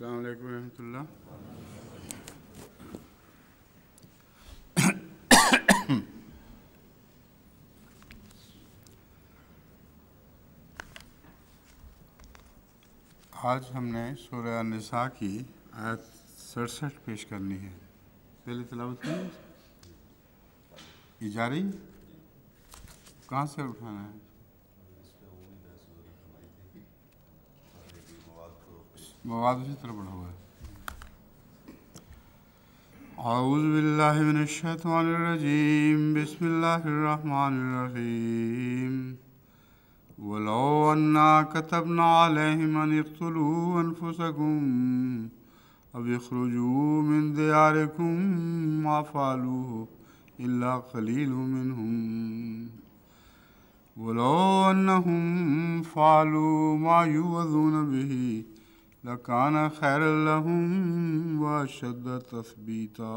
अलैक्म आज हमने सूर्य निशा की आयत सड़सठ पेश करनी है पहले तलावत ये जा रही कहाँ से उठाना है मवाद उसी तरह أعوذ بالله من الشيطان الرجيم بسم الله الرحمن الرحيم ولو أنا كتبنا عليهم أن يقتلوا أنفسكم أو يخرجوا من دياركم ما فعلوه إلا قليل منهم ولو أنهم فعلوا ما يوذون به लकान खैर लहम व शद तस्बीता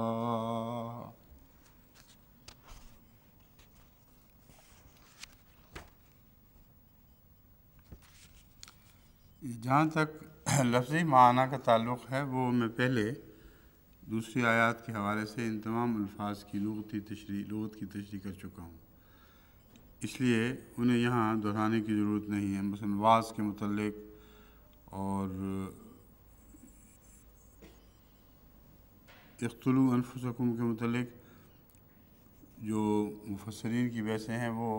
जहाँ तक लफ्ज़ी माना का ताल्लुक़ है वो मैं पहले दूसरी आयात के हवाले से इन तमाम अल्फाज की लगती तशरी लगत की तशरी कर चुका हूँ इसलिए उन्हें यहाँ दोहराने की ज़रूरत नहीं है बस अनवाज के मतलब और इख्तलू अनफसकुम के मतलब जो मुफसरीन की बहसें हैं वो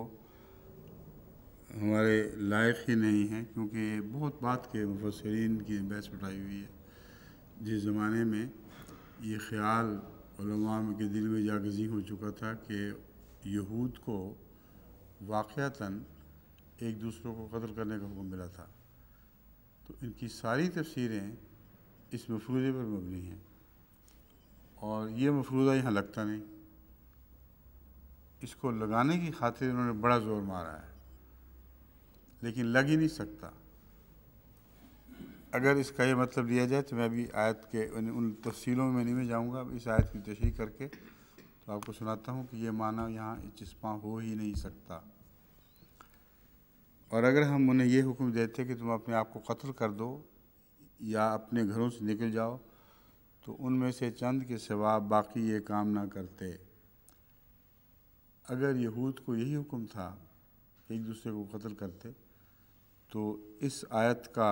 हमारे लायक ही नहीं हैं क्योंकि बहुत बात के मुफसरीन की बहस उठाई हुई है जिस ज़माने में ये ख्याल के दिल में जागजी हो चुका था कि यहूद को वाक़ता एक दूसरों को कत्ल करने का हुक्म मिला था तो इनकी सारी तफसीरें इस मफरूज़े पर मबनी हैं और ये मफरूज़ा यहाँ लगता नहीं इसको लगाने की खातिर उन्होंने बड़ा ज़ोर मारा है लेकिन लग ही नहीं सकता अगर इसका ये मतलब लिया जाए तो मैं अभी आयत के उन, उन तफसीलों में नहीं मैं जाऊँगा अब इस आयत की तशरी करके तो आपको सुनाता हूँ कि ये माना यहाँ चस्पा हो ही नहीं सकता और अगर हम उन्हें ये हुक्म देते कि तुम अपने आप को कत्ल कर दो या अपने घरों से निकल जाओ तो उनमें से चंद के सिवा बाकी ये काम ना करते अगर यहूद को यही हुक्म था एक दूसरे को कत्ल करते तो इस आयत का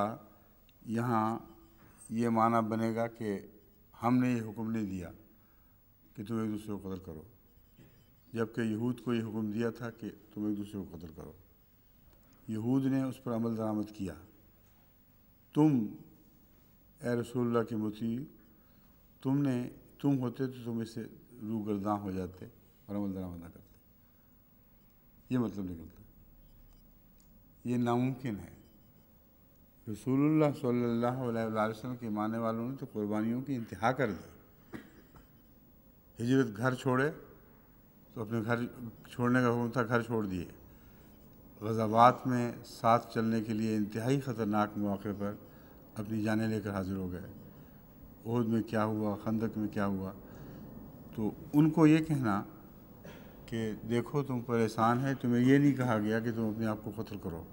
यहाँ ये माना बनेगा कि हमने ये हुक्म नहीं दिया कि तुम एक दूसरे को कत्ल करो जबकि यहूद को ये हुक्म दिया था कि तुम एक दूसरे को कत्ल करो यहूद ने उस पर अमल दरामद किया तुम ए रसोल्ला के मुती तुमने तुम होते तो तुम इससे रूगरदा हो जाते और अमल दरामद ना करते ये मतलब निकलता ये नामुमकिन है रसूलुल्लाह सल्लल्लाहु अलैहि वसल्लम के मानने वालों ने तो कुर्बानियों की इंतहा कर दी हिजरत घर छोड़े तो अपने घर छोड़ने का हुक्म था घर छोड़ दिए गजाबात में साथ चलने के लिए इंतहाई ख़तरनाक मौके पर अपनी जानें लेकर हाजिर हो गए ओहद में क्या हुआ खंदक में क्या हुआ तो उनको ये कहना कि देखो तुम पर एहसान है तुम्हें यह नहीं कहा गया कि तुम अपने आप को कत्ल करो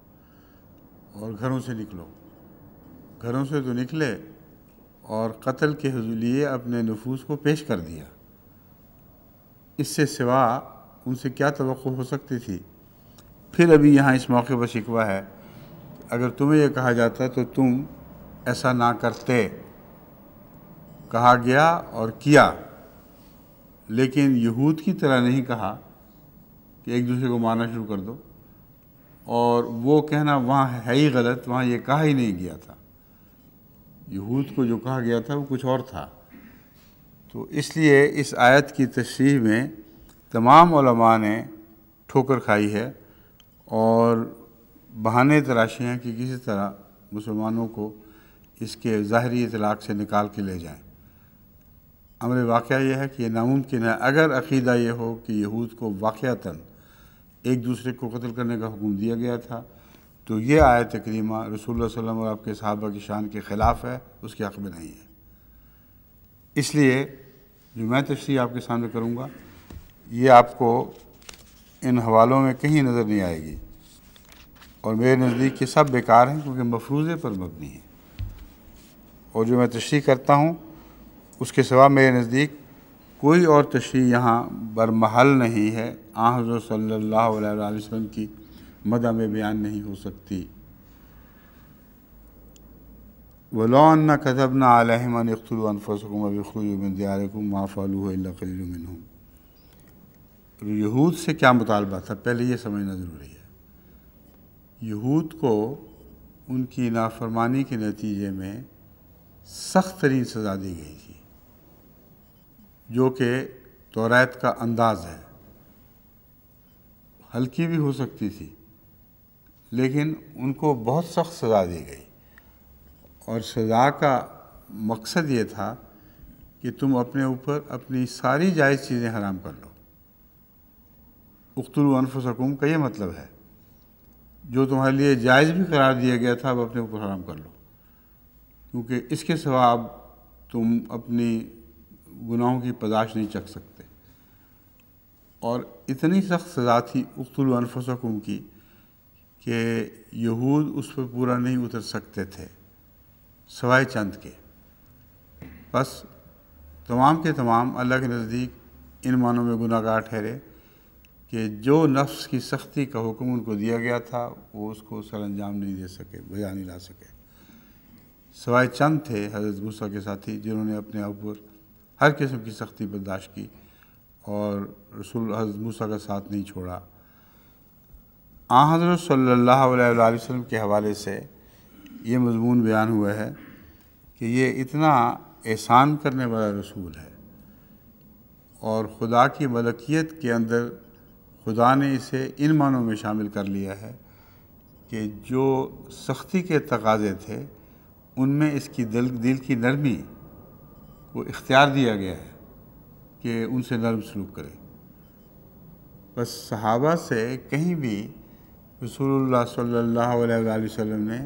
और घरों से निकलो घरों से तो निकले और कत्ल के लिए अपने नफूस को पेश कर दिया इससे सिवा उनसे क्या तो हो सकती थी फिर अभी यहाँ इस मौके पर शिकवा है अगर तुम्हें यह कहा जाता तो तुम ऐसा ना करते कहा गया और किया लेकिन यहूद की तरह नहीं कहा कि एक दूसरे को मारना शुरू कर दो और वो कहना वहाँ है ही गलत वहाँ ये कहा ही नहीं गया था यहूद को जो कहा गया था वो कुछ और था तो इसलिए इस आयत की तशरीह में तमाम ने ठोकर खाई है और बहाने तराशे हैं कि किसी तरह मुसलमानों को इसके ज़ाहरी इतलाक़ से निकाल के ले जाएं अमर वाक़ यह है कि यह नामुमकिन है अगर अकीदा ये हो कि यहूद को वाक़ता एक दूसरे को कत्ल करने का हुक्म दिया गया था तो ये आय तक्रीमा रसूल वसम और आपके सहाबा की शान के ख़िलाफ़ है उसके हक़ में नहीं है इसलिए जो मैं तफसी आपके सामने करूँगा ये आपको इन हवालों में कहीं नज़र नहीं आएगी और मेरे नज़दीक ये सब बेकार हैं क्योंकि मफरूज़े पर मबनी है और जो मैं तशरी करता हूँ उसके सिवा मेरे नज़दीक कोई और तशरी यहाँ बरमहल नहीं है आज़र सल्ला वसम की मदा में बयान नहीं हो सकती वलौन न कदब न आलहमन अख्तुलफ़सकुम अबखरुमिन दियारकुम माफ़ालू कलीमिन यहूद से क्या मुतालबा था पहले ये समझना ज़रूरी है यहूद को उनकी नाफरमानी के नतीजे में सख्त तरीन सज़ा दी गई थी जो कि तोरात का अंदाज़ है हल्की भी हो सकती थी लेकिन उनको बहुत सख्त सज़ा दी गई और सज़ा का मकसद ये था कि तुम अपने ऊपर अपनी सारी जायज़ चीज़ें हराम कर लो उख्तलु अनफसकुम का ये मतलब है जो तुम्हारे लिए जायज़ भी करार दिया गया था अब अपने ऊपर हराम कर लो क्योंकि इसके अब तुम अपनी गुनाहों की पदाश नहीं चख सकते और इतनी सख्त सज़ा थी उख्तलु अनफसकुम की कि यहूद उस पर पूरा नहीं उतर सकते थे सवाए चंद के बस तमाम के तमाम अल्लाह के नज़दीक इन मानों में गुनागार ठहरे कि जो नफ्स की सख्ती का हुक्म उनको दिया गया था वो उसको सर अंजाम नहीं दे सके बजा नहीं ला सके सवाए चंद थे हजरत भूसा के साथी जिन्होंने अपने आप पर हर किस्म की सख्ती बर्दाश्त की और रसूल हजरत भूसा का साथ नहीं छोड़ा आ हजरत सल्ला वसम के हवाले से ये मजमून बयान हुआ है कि ये इतना एहसान करने वाला रसूल है और ख़ुदा की मलकियत के अंदर खुदा ने इसे इन मानों में शामिल कर लिया है कि जो सख्ती के तकाजे थे उनमें इसकी दिल दिल की नरमी को इख्तियार दिया गया है कि उनसे नरम सलूक करें बस सहाबा से कहीं भी रसूलुल्लाह सल्लल्लाहु अलैहि वसल्लम ने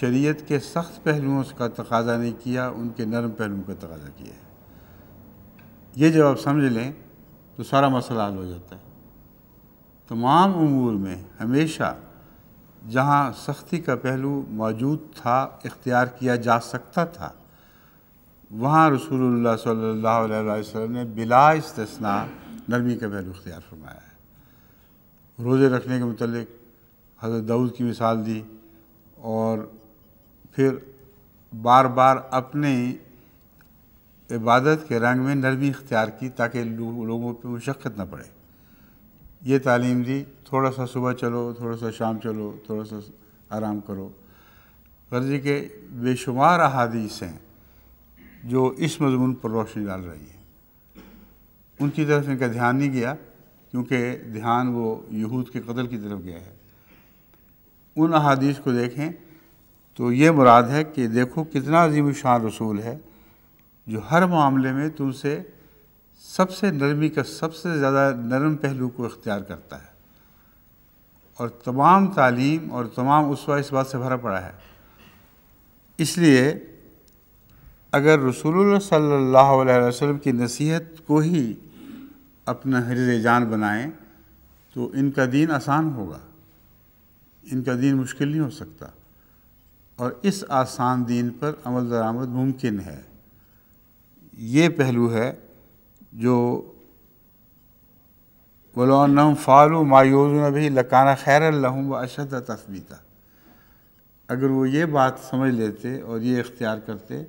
शरीयत के सख्त पहलुओं का तकाजा नहीं किया उनके नरम पहलुओं का तकाजा किया है ये जब आप समझ लें तो सारा मसला हल हो जाता है तमाम अमूर में हमेशा जहाँ सख्ती का पहलू मौजूद था इख्तियार किया जा सकता था वहाँ रसूल सल्ला ने बिला इस्तना नरमी का पहलू इख्तियार फरमाया है रोज़े रखने के मतलब हज़रत दाऊद की मिसाल दी और फिर बार बार अपने इबादत के रंग में नरमी इख्तियार की ताकि लोगों पर मुशक्क़त न पड़े ये तालीम दी थोड़ा सा सुबह चलो थोड़ा सा शाम चलो थोड़ा सा आराम करो गर्जी के बेशुमार अहादीस हैं जो इस मजमून पर रोशनी डाल रही है उनकी तरफ इनका ध्यान नहीं गया क्योंकि ध्यान वो यहूद के कत्ल की तरफ गया है उन अहादीस को देखें तो ये मुराद है कि देखो कितना अजीम शान रसूल है जो हर मामले में तुमसे सबसे नरमी का सबसे ज़्यादा नरम पहलू को अख्तियार करता है और तमाम तालीम और तमाम उसवा इस बात से भरा पड़ा है इसलिए अगर रसूल सल्लल्लाहु अलैहि वसल्लम की नसीहत को ही अपना हरज जान बनाएं तो इनका दीन आसान होगा इनका दीन मुश्किल नहीं हो सकता और इस आसान दीन पर अमल दरामद मुमकिन है ये पहलू है जो वलोनम फ़ालू मायूजन भी लकाना खैर लहूँ व अशद तस्बीता अगर वो ये बात समझ लेते और ये इख्तियार करते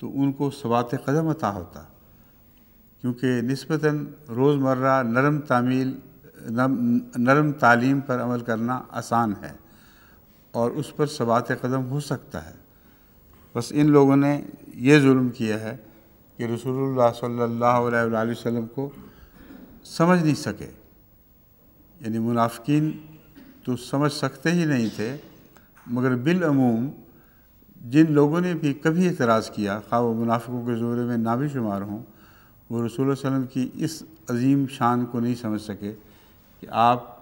तो उनको सवात कदम अता होता क्योंकि नस्बता रोज़मर्रा नरम तामील नरम तालीम पर अमल करना आसान है और उस पर सवात कदम हो सकता है बस इन लोगों ने यह जुल्म किया है कि रसूल सल्ला वसम को समझ नहीं सके यानी मुनाफिक तो समझ सकते ही नहीं थे मगर बिलूम जिन लोगों ने भी कभी एतराज़ किया खा वो मुनाफिकों के ज़ोरे में ना भी शुमार हों वो रसूल वसम की इस अजीम शान को नहीं समझ सके कि आप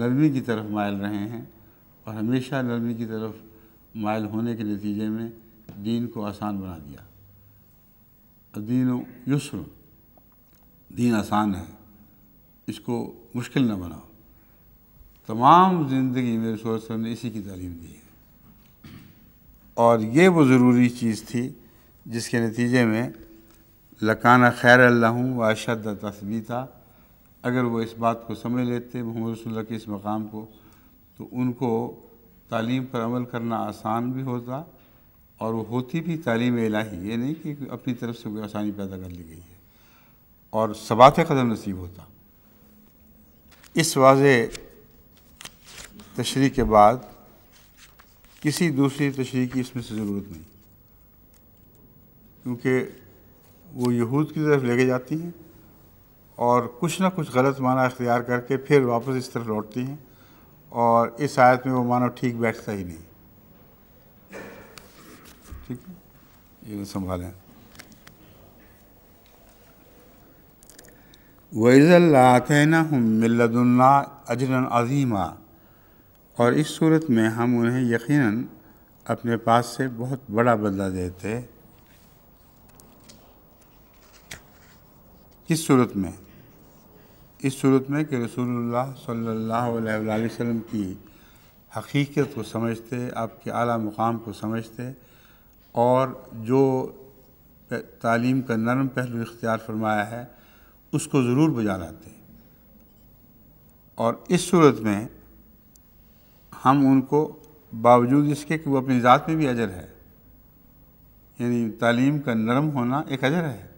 नरमी की तरफ मायल रहे हैं और हमेशा नरमी की तरफ मायल होने के नतीजे में दीन को आसान बना दिया दीन युस्र दीन आसान है इसको मुश्किल ना बनाओ तमाम ज़िंदगी मेरे सोचते ने इसी की तालीम दी है और ये वो ज़रूरी चीज़ थी जिसके नतीजे में लकाना खैर व वाशद तस्बी था अगर वो इस बात को समझ लेते मोहम्मद रसोल्ला के इस मकाम को तो उनको तालीम पर अमल करना आसान भी होता और वो होती भी तालीम इलाही ये नहीं कि अपनी तरफ से कोई आसानी पैदा कर ली गई है और सबात कदम नसीब होता इस वाज तशरी के बाद किसी दूसरी तशरी की इसमें से ज़रूरत नहीं क्योंकि वो यहूद की तरफ लेके जाती हैं और कुछ ना कुछ गलत माना अख्तियार करके फिर वापस इस तरफ लौटती हैं और इस आयत में वो मानो ठीक बैठता ही नहीं इन्हें संभालें वैज़ल्लातना हम मिल्लदुल्ला अजरन अजीमा और इस सूरत में हम उन्हें यकीनन अपने पास से बहुत बड़ा बदला देते किस सूरत में इस सूरत में कि रसूलुल्लाह सल्लल्लाहु अलैहि वसल्लम की हकीकत को समझते आपके आला मुकाम को समझते और जो तालीम का नरम पहलू इख्तियार फरमाया है उसको ज़रूर बजा लाते और इस सूरत में हम उनको बावजूद इसके कि वो अपनी ज़ात में भी अजर है यानी तालीम का नरम होना एक अजर है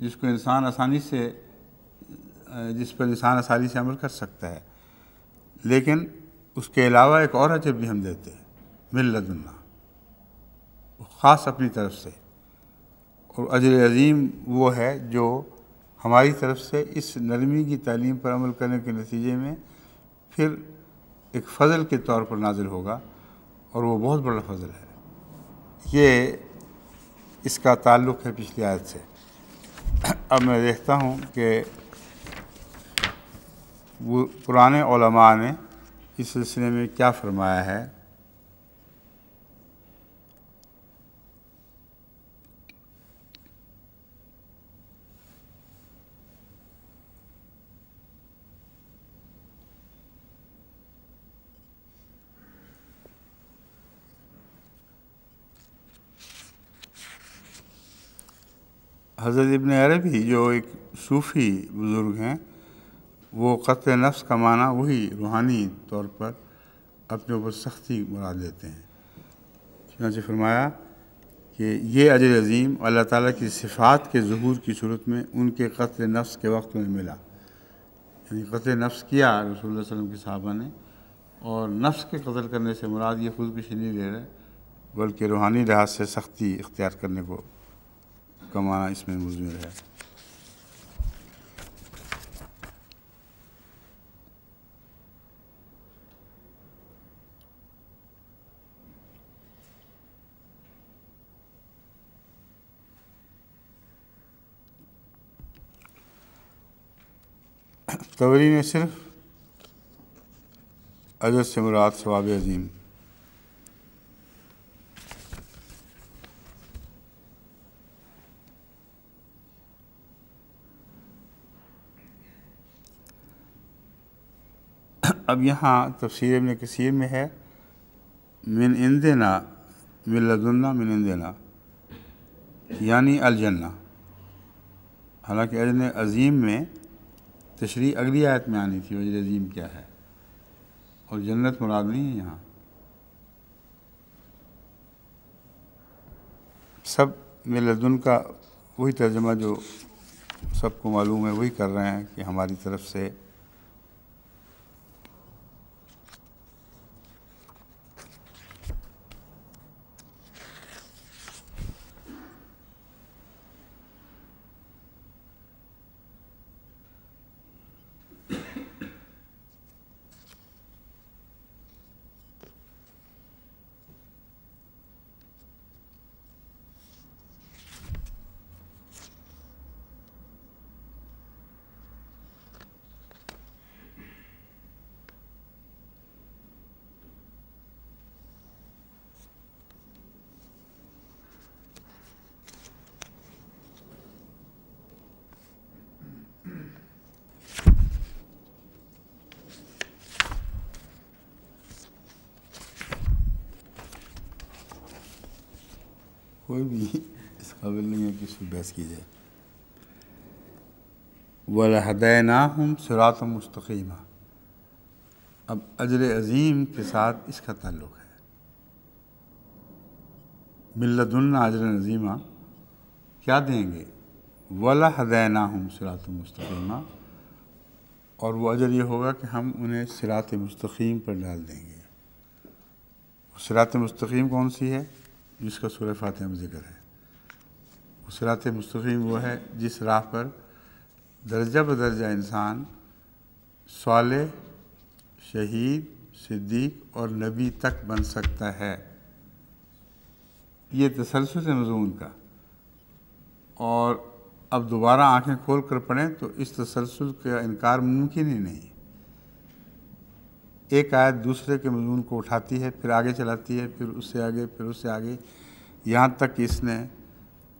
जिसको इंसान आसानी से जिस पर इंसान आसानी से अमल कर सकता है लेकिन उसके अलावा एक और अजर भी हम देते हैं मिल्लतुल्ला ख़ास अपनी तरफ से और अजर अजीम वो है जो हमारी तरफ से इस नरमी की तालीम पर अमल करने के नतीजे में फिर एक फ़ज़ल के तौर पर नाजिल होगा और वो बहुत बड़ा फजल है ये इसका ताल्लुक़ है पिछली आयत से अब मैं देखता हूँ कि वो पुराने ने इस सिलसिले में क्या फरमाया है हज़रत इबन अरबी जो एक सूफ़ी बुज़ुर्ग हैं वो क़त नफ्स का माना वही रूहानी तौर पर अपने ऊपर सख्ती मुरा देते हैं चुनाच फरमाया कि ये अजर अज़ीम अल्लाह ताला की सिफ़ात के जहूर की सूरत में उनके कत नफ्स के वक्त में मिला यानी कत नफ्स किया रसूल वसम के साहबा ने और नफ्स के कत्ल करने से मुराद ये खुदकुशी नहीं ले रहे बल्कि रूहानी लिहाज से सख्ती इख्तियार करने को कमाना इसमें मुजमिल है तवरी में सिर्फ अजर से मुराद सवाब अजीम अब यहाँ तफसीर में कसीर में है मिन इंदना मिन लदुन्ना मिन इंदना यानी अलजन्ना हालांकि अजन अज़ीम में तशरी अगली आयत में आनी थी वजर अज़ीम क्या है और जन्नत मुराद नहीं है यहाँ सब मिन लदुन का वही तर्जमा जो सबको मालूम है वही कर रहे हैं कि हमारी तरफ से अभ्यास कीजिए वलहदैना हम सरात मुस्तकीमा अब अजर अज़ीम के साथ इसका ताल्लुक़ है मिल्लतुल्न अजर अज़ीमा क्या देंगे वला हदैना हम सरात मुस्तकीमा और वो अजर ये होगा कि हम उन्हें सरात मस्तकीम पर डाल देंगे सरात मस्तकीम कौन सी है जिसका सूर्य फातह में ज़िक्र है सरात मुस्तफ़ी वो है जिस राह पर दर्जा बदर्जा इंसान साल शहीद सिद्दीक और नबी तक बन सकता है ये तसलसल है मजमून का और अब दोबारा आंखें खोल कर पढ़ें तो इस तसलसल का इनकार मुमकिन ही नहीं एक आयत दूसरे के मजमून को उठाती है फिर आगे चलाती है फिर उससे आगे फिर उससे आगे यहाँ तक इसने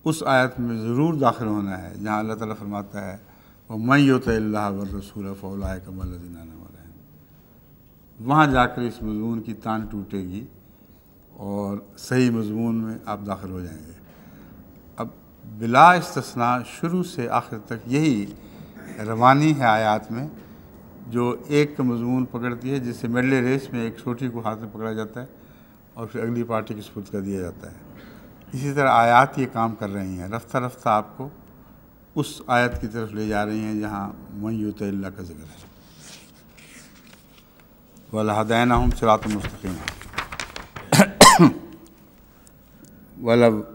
उस आयत में ज़रूर दाखिल होना है जहाँ अल्लाह ताला फरमाता है और मई व रसूल फ़ौला कमलिन वहाँ जाकर इस मजमून की तान टूटेगी और सही मजमून में आप दाखिल हो जाएंगे अब बिला इसतना शुरू से आखिर तक यही रवानी है आयात में जो एक का मजमून पकड़ती है जिससे मेडले रेस में एक छोटी को हाथ में पकड़ा जाता है और फिर अगली पार्टी की सपुर्द कर दिया जाता है इसी तरह आयात ये काम कर रही हैं रफ्ता रफ्ता आपको उस आयत की तरफ ले जा रही हैं जहाँ मयूत का जिक्र है वलहदैन हम सरात मस्तकीम वल वलब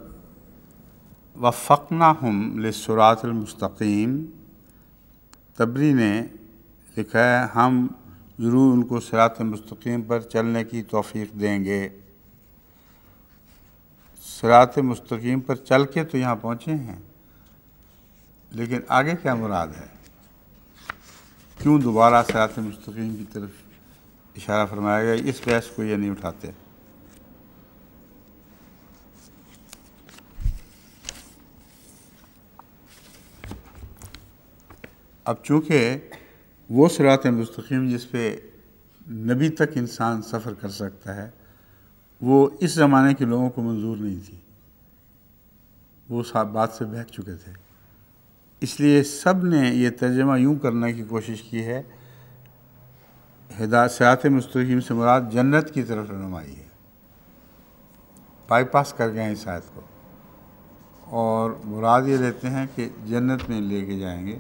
वफ़ना हम लसरातमस्तकीम तबरी ने लिखा है हम ज़रूर उनको सरात मस्तकीम पर चलने की तोफ़ी देंगे सरात मुस्तकीम पर चल के तो यहाँ पहुँचे हैं लेकिन आगे क्या मुराद है क्यों दोबारा सरात मुस्तकीम की तरफ इशारा फरमाया गया इस बहस को ये नहीं उठाते अब चूँकि वो सरात मुस्तकीम जिस पे नबी तक इंसान सफ़र कर सकता है वो इस ज़माने के लोगों को मंजूर नहीं थी वो साहब बात से बहक चुके थे इसलिए सब ने यह तर्जमा यूँ करने की कोशिश की है हिदायत सयात मुस्तकीम से मुराद जन्नत की तरफ रनुमाई है बाईपास कर गए इस आयत को और मुराद ये लेते हैं कि जन्नत में लेके जाएंगे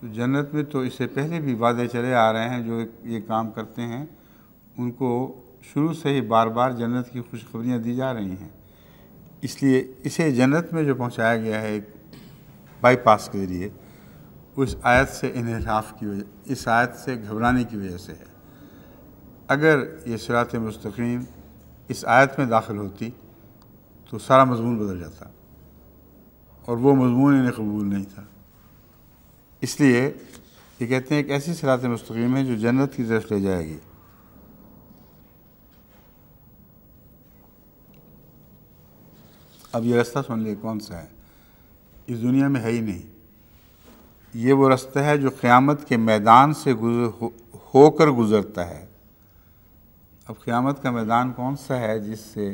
तो जन्नत में तो इससे पहले भी वादे चले आ रहे हैं जो ये काम करते हैं उनको शुरू से ही बार बार जन्नत की खुशखबरियाँ दी जा रही हैं इसलिए इसे जन्नत में जो पहुँचाया गया है एक बाईपास के जरिए उस आयत से इनहराफ की वजह इस आयत से घबराने की वजह से है अगर ये सरात मस्तकीम इस आयत में दाखिल होती तो सारा मजमून बदल जाता और वो मजमून इन्हें कबूल नहीं था इसलिए ये कहते हैं एक ऐसी सरात मस्तकीम है जो जन्नत की तरफ ले जाएगी अब ये रास्ता सुन लिए कौन सा है इस दुनिया में है ही नहीं ये वो रास्ता है जो क़्यामत के मैदान से गुजर होकर गुज़रता है अब क़्यामत का मैदान कौन सा है जिससे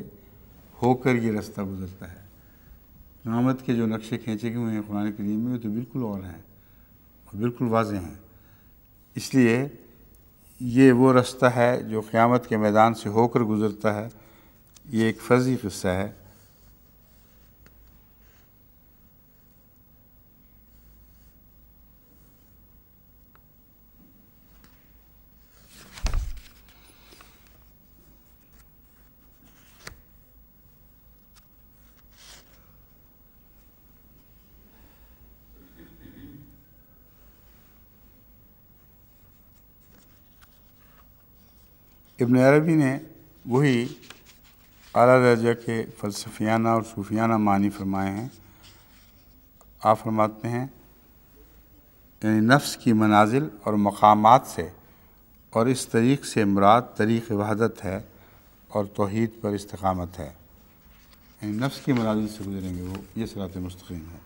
होकर ये रास्ता गुज़रता है क़्यामत के जो नक्शे खींचे हुए हैं कुरान करीम में तो बिल्कुल और हैं और बिल्कुल वाज हैं इसलिए ये वो रास्ता है जो क़्यामत के मैदान से होकर गुज़रता है ये एक फर्जी क़स्सा है इबन अरबी ने वही अला दर्जा के फ़लसफियाना और सूफियाना मानी फरमाए हैं आप फरमाते हैं यानी नफ्स की मनाजिल और मकाम से और इस तरीक़ से मुराद तरीक़ वहादत है और तोहद पर इस्तकामत है नफ्स की मनाजिल से गुजरेंगे वो ये सरात मुस्तकीम है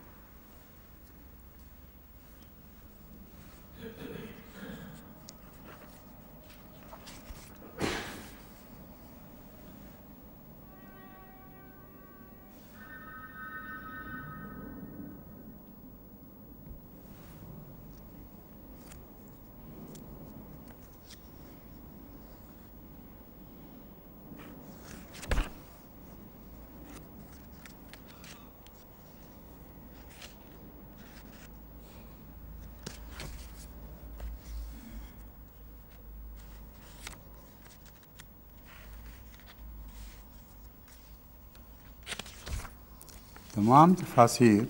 तमाम तफासिर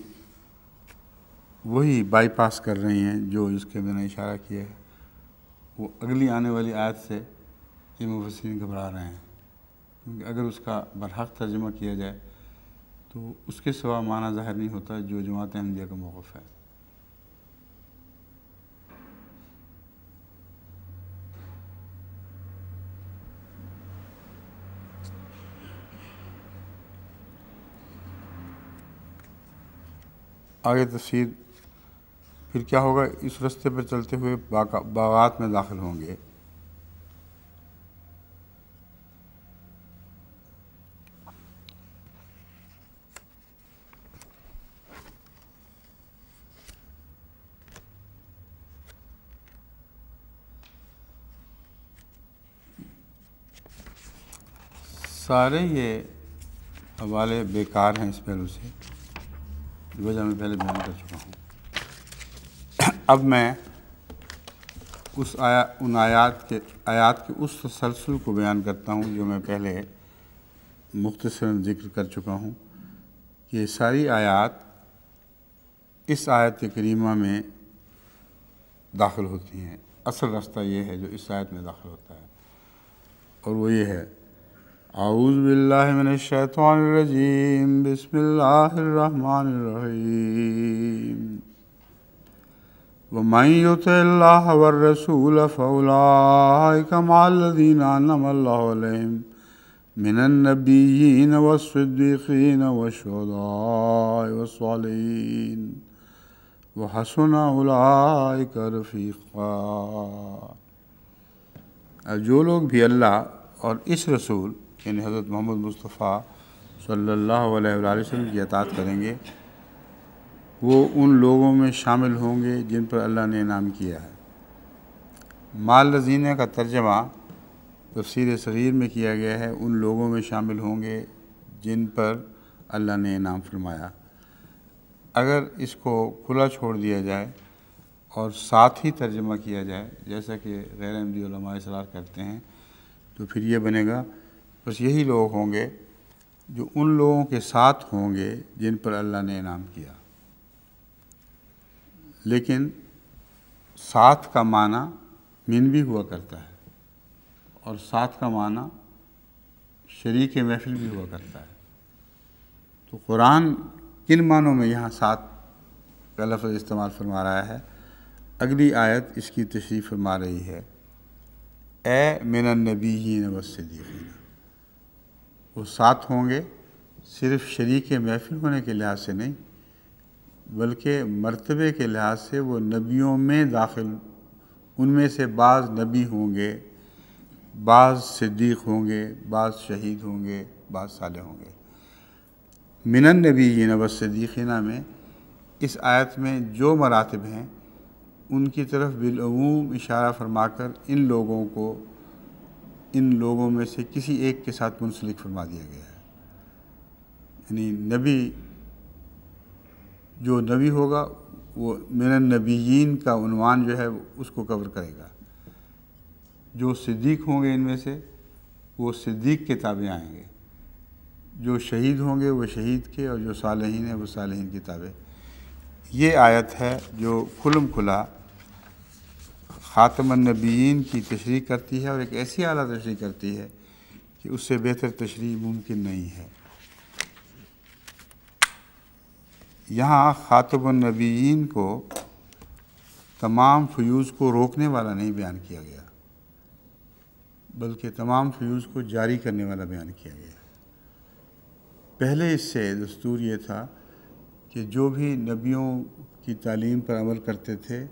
वही बाईपास कर रही हैं जो इसके मैंने इशारा किया है वो अगली आने वाली आयत से ये मुफसिन घबरा रहे हैं क्योंकि अगर उसका बरहक तर्जमा किया जाए तो उसके सिवा माना ज़ाहिर नहीं होता जो जमात अहमदिया का मौक़ है आगे तस्वीर फिर क्या होगा इस रास्ते पर चलते हुए बागात में दाखिल होंगे सारे ये हवाले बेकार हैं इस पहलू से वजह मैं पहले बयान कर चुका हूँ अब मैं उस आया उन आयात के आयात के उस तसलसल को बयान करता हूँ जो मैं पहले मुख्तर जिक्र कर चुका हूँ कि सारी आयात इस आयत करीमा में दाखिल होती हैं असल रास्ता ये है जो इस आयत में दाखिल होता है और वो ये है आउज़बिल्लिमिनशैतवानरजीम बसमीम वमयुतल्लाह वर्रसूल फ़ौलाकमालदीनानमल्लाम मिनन्नबीन वसद्दीन वशोदावसालीन वहसन उलाक रफ़ीक़ा जो लोग भी अल्लाह और इस रसूल यानी हज़रत मोहम्मद मुस्तफ़ा सल्ला वसम की अतात करेंगे वो उन लोगों में शामिल होंगे जिन पर अल्लाह ने इनाम किया है माल लजीना का तर्जमा तफसर सगीर में किया गया है उन लोगों में शामिल होंगे जिन पर अल्लाह ने इनाम फरमाया अगर इसको खुला छोड़ दिया जाए और साथ ही तर्जमा किया जाए जैसा कि गैर अहमदी करते हैं तो फिर ये बनेगा बस यही लोग होंगे जो उन लोगों के साथ होंगे जिन पर अल्लाह ने इनाम किया लेकिन साथ का माना मिन भी हुआ करता है और साथ का माना शरीक महफिल भी हुआ करता है तो कुरान किन मानों में यहाँ साथ का लफ्ज़ इस्तेमाल फरमा रहा है अगली आयत इसकी तशरीफ़ फरमा रही है ए मिनबी वसदीक़ीन वो साथ होंगे सिर्फ शरीक महफिल होने के लिहाज से नहीं बल्कि मरतबे के लिहाज से वो नबियों में दाखिल उनमें से बाज़ नबी होंगे बाज़ सिद्दीक़ होंगे बाज़ शहीद होंगे बाज़ साले होंगे मिनन नबी वसदीक़ीना में इस आयत में जो मरातब हैं उनकी तरफ बिलूम इशारा फरमाकर इन लोगों को इन लोगों में से किसी एक के साथ मुंसलिक फरमा दिया गया है यानी नबी जो नबी होगा वो मेरा नबीन का उनवान जो है उसको कवर करेगा जो सिद्दीक होंगे इनमें से वो सिद्दीक के ताबे आएंगे जो शहीद होंगे वो शहीद के और जो सालहीन है वो सालहीन के ताबे ये आयत है जो खुलम खुला ख़ातमनबीन की तशरी करती है और एक ऐसी आला तशरी करती है कि उससे बेहतर तशरी मुमकिन नहीं है यहाँ ख़ातमनबीन को तमाम फ्यूज़ को रोकने वाला नहीं बयान किया गया बल्कि तमाम फ्यूज़ को जारी करने वाला बयान किया गया पहले इससे दस्तूर ये था कि जो भी नबियों की तालीम पर अमल करते थे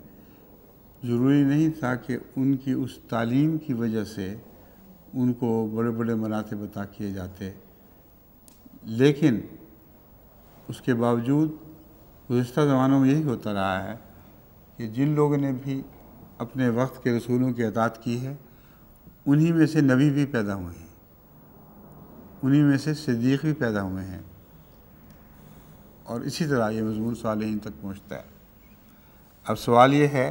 ज़रूरी नहीं था कि उनकी उस तालीम की वजह से उनको बड़े बड़े मनातब अता किए जाते लेकिन उसके बावजूद गुज्त ज़मानों में यही होता रहा है कि जिन लोगों ने भी अपने वक्त के रसूलों की अदात की है उन्हीं में से नबी भी पैदा हुए हैं उन्हीं में से सदीक भी पैदा हुए हैं और इसी तरह ये मजमून साल तक पहुँचता है अब सवाल ये है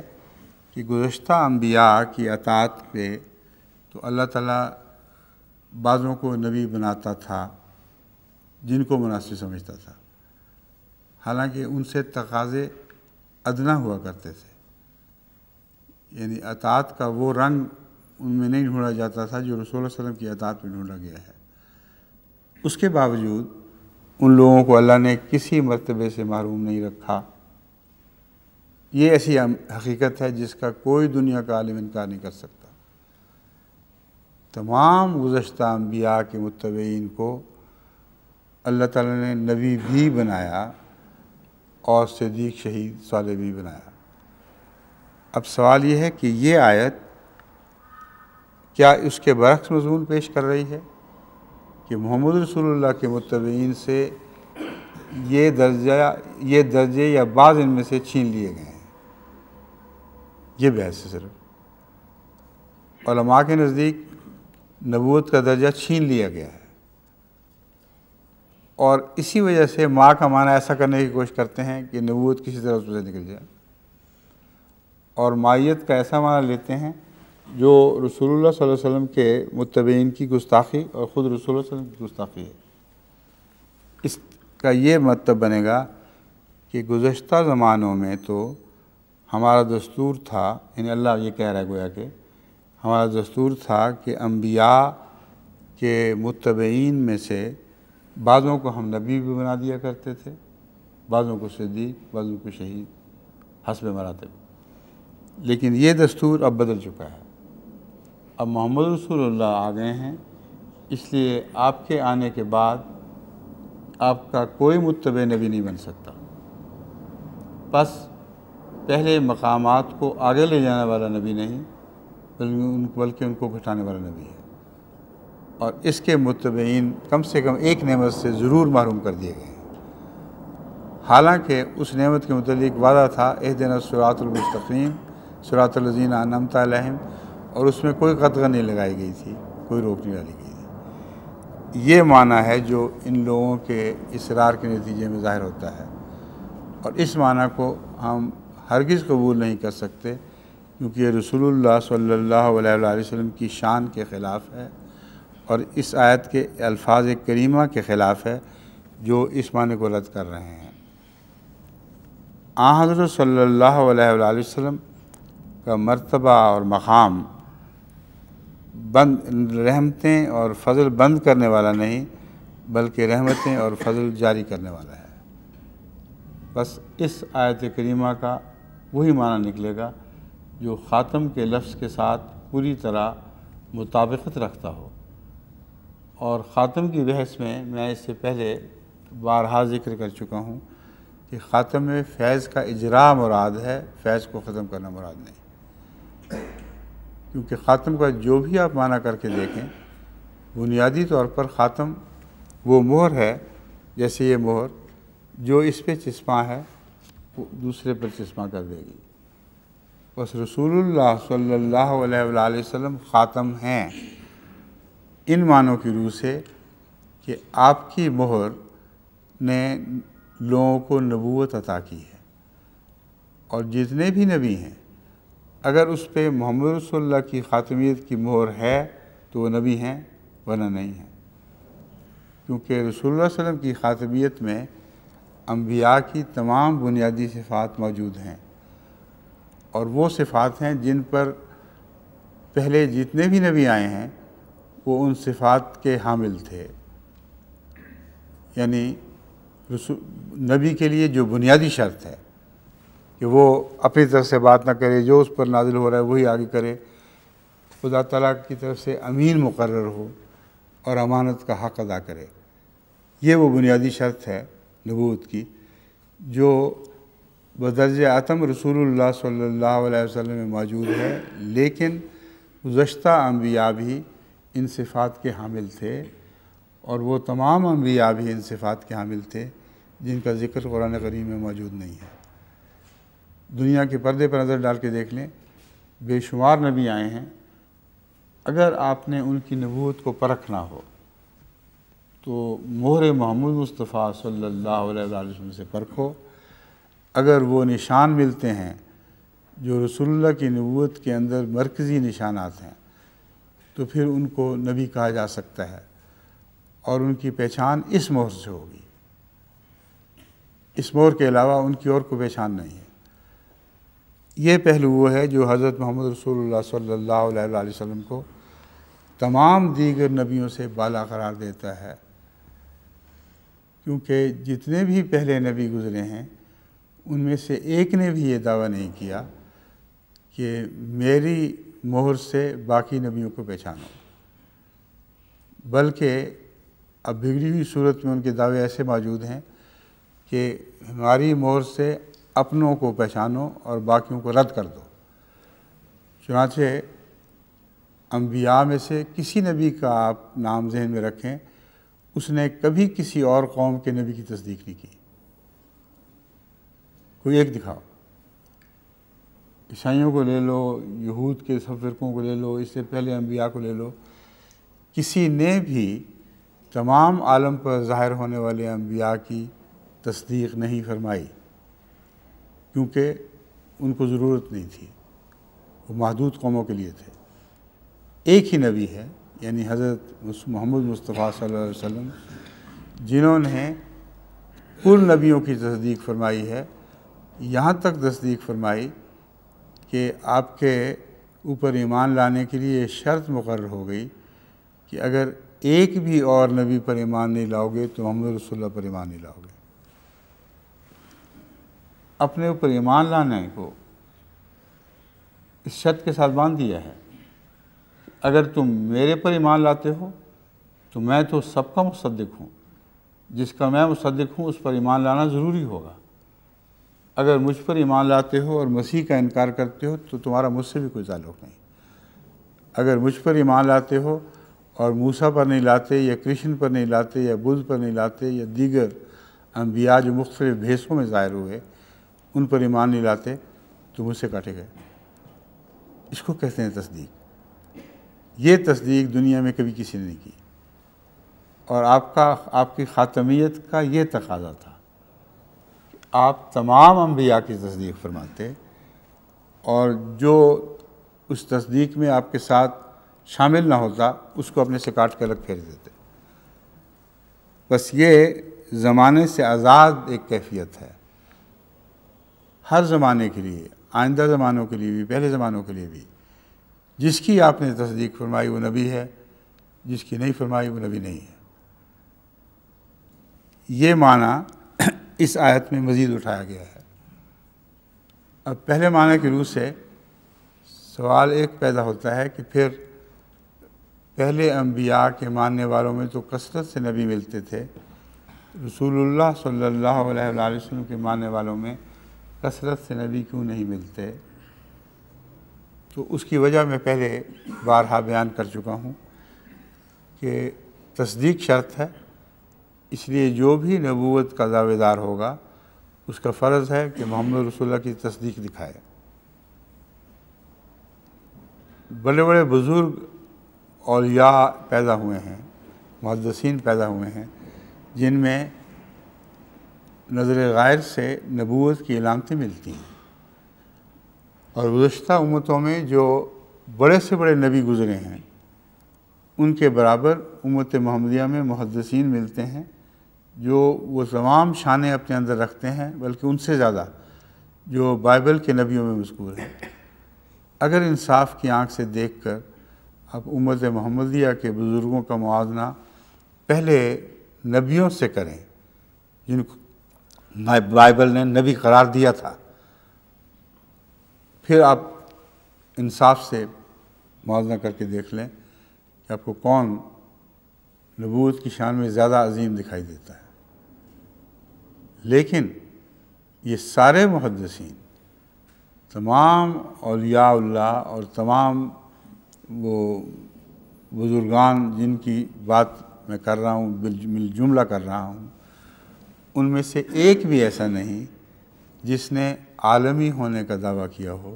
कि गुज्त अम्बिया की अतात पे तो अल्लाह ताला बाज़ों को नबी बनाता था जिनको मुनासिब समझता था हालांकि उनसे तकाजे अदना हुआ करते थे यानी अतात का वो रंग उनमें नहीं ढूंढा जाता था जो रसूल वसलम की अतात में ढूंढा गया है उसके बावजूद उन लोगों को अल्लाह ने किसी मरतबे से महरूम नहीं रखा ये ऐसी हकीकत है जिसका कोई दुनिया का आलम इनकार नहीं कर सकता तमाम गुज्त अम्बिया के मतबीन को अल्लाह ताला ने नबी भी बनाया और सदीक शहीद साल भी बनाया अब सवाल यह है कि ये आयत क्या उसके बरक्स मजमून पेश कर रही है कि मोहम्मद रसूलुल्लाह के मतबीन से ये दर्जा ये दर्जे या बाज़ इनमें से छीन लिए गए हैं ये बहस है सिर्फ के नज़दीक नबूत का दर्जा छीन लिया गया है और इसी वजह से माँ का माना ऐसा करने की कोशिश करते हैं कि नबूत किसी तरह उसमें निकल जाए और माइत का ऐसा माना लेते हैं जो रसूलुल्लाह सल्लल्लाहु अलैहि वसल्लम के मुतबीन की गुस्ताखी और ख़ुद रसूल वसल्लम की गुस्ताखी है इसका ये मतलब बनेगा कि गुज्त ज़मानों में तो हमारा दस्तूर था यानी अल्लाह ये कह रहा है गोया के हमारा दस्तूर था कि अम्बिया के मुतबीन में से बाज़ों को हम नबी भी बना दिया करते थे बाज़ों को सदीक बाज़ों को शहीद हसब मरातब लेकिन ये दस्तूर अब बदल चुका है अब मोहम्मद रसूलुल्लाह आ गए हैं इसलिए आपके आने के बाद आपका कोई मुतब नबी नहीं बन सकता बस पहले मकाम को आगे ले जाने वाला नबी नहीं बल्कि उन बल्कि उनको घटाने वाला नबी है और इसके मुतबीन कम से कम एक नमत से ज़रूर महरूम कर दिए गए हैं हालांकि उस नमत के मतलब वादा था एह दिन सुरातलमस्तफ़ीम सुरातलजीन आनम तम और उसमें कोई कतगा नहीं लगाई गई थी कोई रोक नहीं डाली गई थी ये माना है जो इन लोगों के इसरार के नतीजे में ज़ाहिर होता है और इस माना को हम हरगिज़ कबूल नहीं कर सकते क्योंकि ये रसूलुल्लाह सल्लल्लाहु अलैहि वसल्लम की शान के ख़िलाफ़ है और इस आयत के अल्फाज करीमा के ख़िलाफ़ है जो इस माने को रद्द कर रहे हैं आ हज़रत सल्लल्लाहु अलैहि वसल्लम का मर्तबा और मकाम बंद रहमतें और फजल बंद करने वाला नहीं बल्कि रहमतें और फजल जारी करने वाला है बस इस आयत करीमा का वही माना निकलेगा जो ख़ातम के लफ्ज़ के साथ पूरी तरह मुताबिकत रखता हो और ख़ातम की बहस में मैं इससे पहले बारहा जिक्र कर चुका हूँ कि ख़ातम में फैज़ का इजरा मुराद है फैज़ को ख़त्म करना मुराद नहीं क्योंकि ख़ातम का जो भी आप माना करके देखें बुनियादी तौर पर ख़ातम वो मोहर है जैसे ये मोहर जो इस पे चश्मा है दूसरे पर चश्मा कर देगी बस रसूल सल्लल्लाहु ख़ातम हैं इन मानों की रूह से कि आपकी मोहर ने लोगों को नबूत अता की है और जितने भी नबी हैं अगर उस पर मोहम्मद रसोल्ला की ख़ातमियत की मोहर है तो वह नबी हैं वरना नहीं है क्योंकि रसोल्ला वसम की ख़ातमियत में अम्बिया की तमाम बुनियादी सिफ़ात मौजूद हैं और वो सिफ़ात हैं जिन पर पहले जितने भी नबी आए हैं वो उन सिफ़ात के हामिल थे यानी नबी के लिए जो बुनियादी शर्त है कि वो अपनी तरफ से बात ना करे जो उस पर नाजिल हो रहा है वही आगे करे खुदा तला की तरफ से अमीन मुकर हो और अमानत का हक़ अदा करे ये वो बुनियादी शर्त है नबूत की जो बदर्ज आतम रसूल सल्ला अलैहि में मौजूद है लेकिन गुज्त अम्बिया भी इन सिफ़ात के हामिल थे और वो तमाम अम्बिया भी इन सिफ़ात के हामिल थे जिनका ज़िक्र कुरान करीम में मौजूद नहीं है दुनिया के पर्दे पर नज़र डाल के देख लें बेशुमार नबी आए हैं अगर आपने उनकी नबूत को परखना हो तो मोहर महमूद मुस्तफ़ा सल्ला वसम से परखो अगर वो निशान मिलते हैं जो रसुल्ला की नबूत के अंदर मरकज़ी निशानात हैं तो फिर उनको नबी कहा जा सकता है और उनकी पहचान इस मोहर से होगी इस मोहर के अलावा उनकी और कोई पहचान नहीं है ये पहलू वो है जो हज़रत मोहम्मद रसूलुल्लाह सल्लल्लाहु अलैहि वसल्लम को तमाम दीगर नबियों से बाला करार देता है क्योंकि जितने भी पहले नबी गुज़रे हैं उनमें से एक ने भी ये दावा नहीं किया कि मेरी मोहर से बाकी नबियों को पहचानो बल्कि अब बिगड़ी हुई सूरत में उनके दावे ऐसे मौजूद हैं कि हमारी मोहर से अपनों को पहचानो और बाकियों को रद्द कर दो चुनाचे अम्बिया में से किसी नबी का आप नाम जहन में रखें उसने कभी किसी और कौम के नबी की तस्दीक नहीं की कोई एक दिखाओ ईसाइयों को ले लो यहूद के सब फिरकों को ले लो इससे पहले अम्बिया को ले लो किसी ने भी तमाम आलम पर ज़ाहिर होने वाले अम्बिया की तस्दीक नहीं फरमाई क्योंकि उनको ज़रूरत नहीं थी वो महदूद कौमों के लिए थे एक ही नबी है यानी हज़रत मोहम्मद मुस्तफ़ा वसल्लम जिन्होंने उन नबियों की तस्दीक फरमाई है यहाँ तक तस्दीक फरमाई कि आपके ऊपर ईमान लाने के लिए शर्त मुकर हो गई कि अगर एक भी और नबी पर ईमान नहीं लाओगे तो मोहम्मद रसोल्ला पर ईमान नहीं लाओगे अपने ऊपर ईमान लाने को इस शर्त के साथ बांध दिया है अगर तुम मेरे पर ईमान लाते हो तो मैं तो सबका मुसद्दिक हूँ जिसका मैं मुसद्दिक हूँ उस पर ईमान लाना ज़रूरी होगा अगर मुझ पर ईमान लाते हो और मसीह का इनकार करते हो तो तुम्हारा मुझसे भी कोई ताल्लुक़ नहीं अगर मुझ पर ईमान लाते हो और मूसा पर नहीं लाते या कृष्ण पर नहीं लाते या बुद्ध पर नहीं लाते या दीगर अम्बिया जो मुख्तलि भेसों में ज़ाहिर हुए उन पर ईमान नहीं लाते तो मुझसे काटे गए इसको कहते हैं तस्दीक ये तस्दीक दुनिया में कभी किसी ने नहीं की और आपका आपकी ख़ातमियत का ये तकाजा था आप तमाम अम्बिया की तस्दीक फरमाते और जो उस तस्दीक में आपके साथ शामिल ना होता उसको अपने से काट के अलग फेर देते बस ये ज़माने से आज़ाद एक कैफियत है हर ज़माने के लिए आइंदा ज़मानों के लिए भी पहले ज़मानों के लिए भी जिसकी आपने तस्दीक फरमाई वो नबी है जिसकी नहीं फरमाई वो नबी नहीं है ये माना इस आयत में मज़ीद उठाया गया है अब पहले माना के रूप से सवाल एक पैदा होता है कि फिर पहले अम्बिया के मानने वालों में तो कसरत से नबी मिलते थे रसूलुल्लाह सल्लल्लाहु अलैहि वसल्लम के मानने वालों में कसरत से नबी क्यों नहीं मिलते तो उसकी वजह मैं पहले बारहा बयान कर चुका हूँ कि तस्दीक शर्त है इसलिए जो भी नबूत का दावेदार होगा उसका फ़र्ज़ है कि मोहम्मद रसुल्ला की तस्दीक दिखाए बड़े बड़े बुज़ुर्ग और या पैदा हुए हैं मुहदसिन पैदा हुए हैं जिनमें नज़र गायर से नबूत की इलामतें मिलती हैं और गुज्त उम्मतों में जो बड़े से बड़े नबी गुज़रे हैं उनके बराबर उम्मत महमदिया में मुहदसिन मिलते हैं जो वो तमाम शानें अपने अंदर रखते हैं बल्कि उनसे ज़्यादा जो बाइबल के नबियों में मशहूर हैं अगर इंसाफ की आँख से देख कर आप उम्मत महमदिया के बुज़ुर्गों का मुजना पहले नबियों से करें जिनको बाइबल ने नबी करार दिया था फिर आप इंसाफ से मुजना करके देख लें कि आपको कौन नबूत की शान में ज़्यादा अजीम दिखाई देता है लेकिन ये सारे मुहदसिन तमाम अलियाल्ला और तमाम वो बुज़ुर्गान जिनकी बात मैं कर रहा हूँ मिल जुमला कर रहा हूँ उनमें से एक भी ऐसा नहीं जिसने आलमी होने का दावा किया हो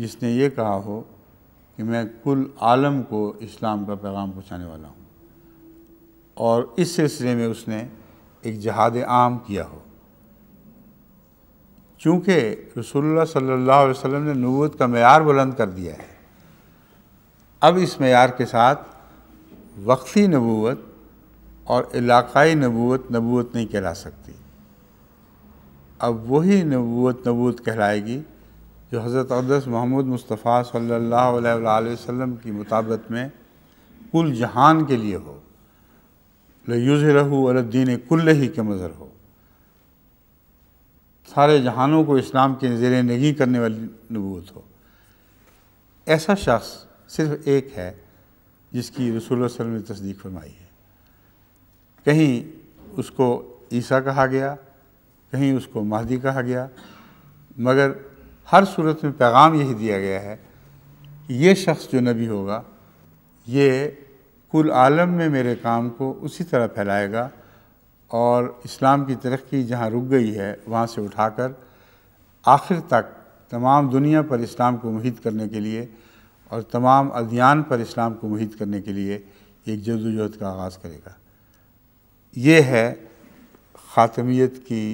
जिसने ये कहा हो कि मैं कुल आलम को इस्लाम का पैगाम पहुँचाने वाला हूँ और इस सिलसिले में उसने एक जहाद आम किया हो चूँकि रसोल्ला सल्ला वसम ने नबूत का मैार बुलंद कर दिया है अब इस मैार के साथ वक्ती नबूत और इलाकई नबूत नबूत नहीं कहला सकती अब वही नबूत नबूत कहलाएगी जो हज़रत अदस महमूद मुस्तफ़ा सल्ला वसम की मुताबत में कुल जहान के लिए हो लूज़ रहू अलद्दीन कुल ही के मज़र हो सारे जहानों को इस्लाम के जेर नगी करने वाली नबूत हो ऐसा शख्स सिर्फ एक है जिसकी रसूल वसलम ने तस्दीक फरमाई है कहीं उसको ईसा कहा गया कहीं उसको महदी कहा गया मगर हर सूरत में पैगाम यही दिया गया है ये शख्स जो नबी होगा ये कुल आलम में मेरे काम को उसी तरह फैलाएगा और इस्लाम की तरक्की जहाँ रुक गई है वहाँ से उठाकर आखिर तक तमाम दुनिया पर इस्लाम को मुहित करने के लिए और तमाम अध्ययन पर इस्लाम को मुहित करने के लिए एक जद्दोजहद का आगाज़ करेगा ये है ख़ातमियत की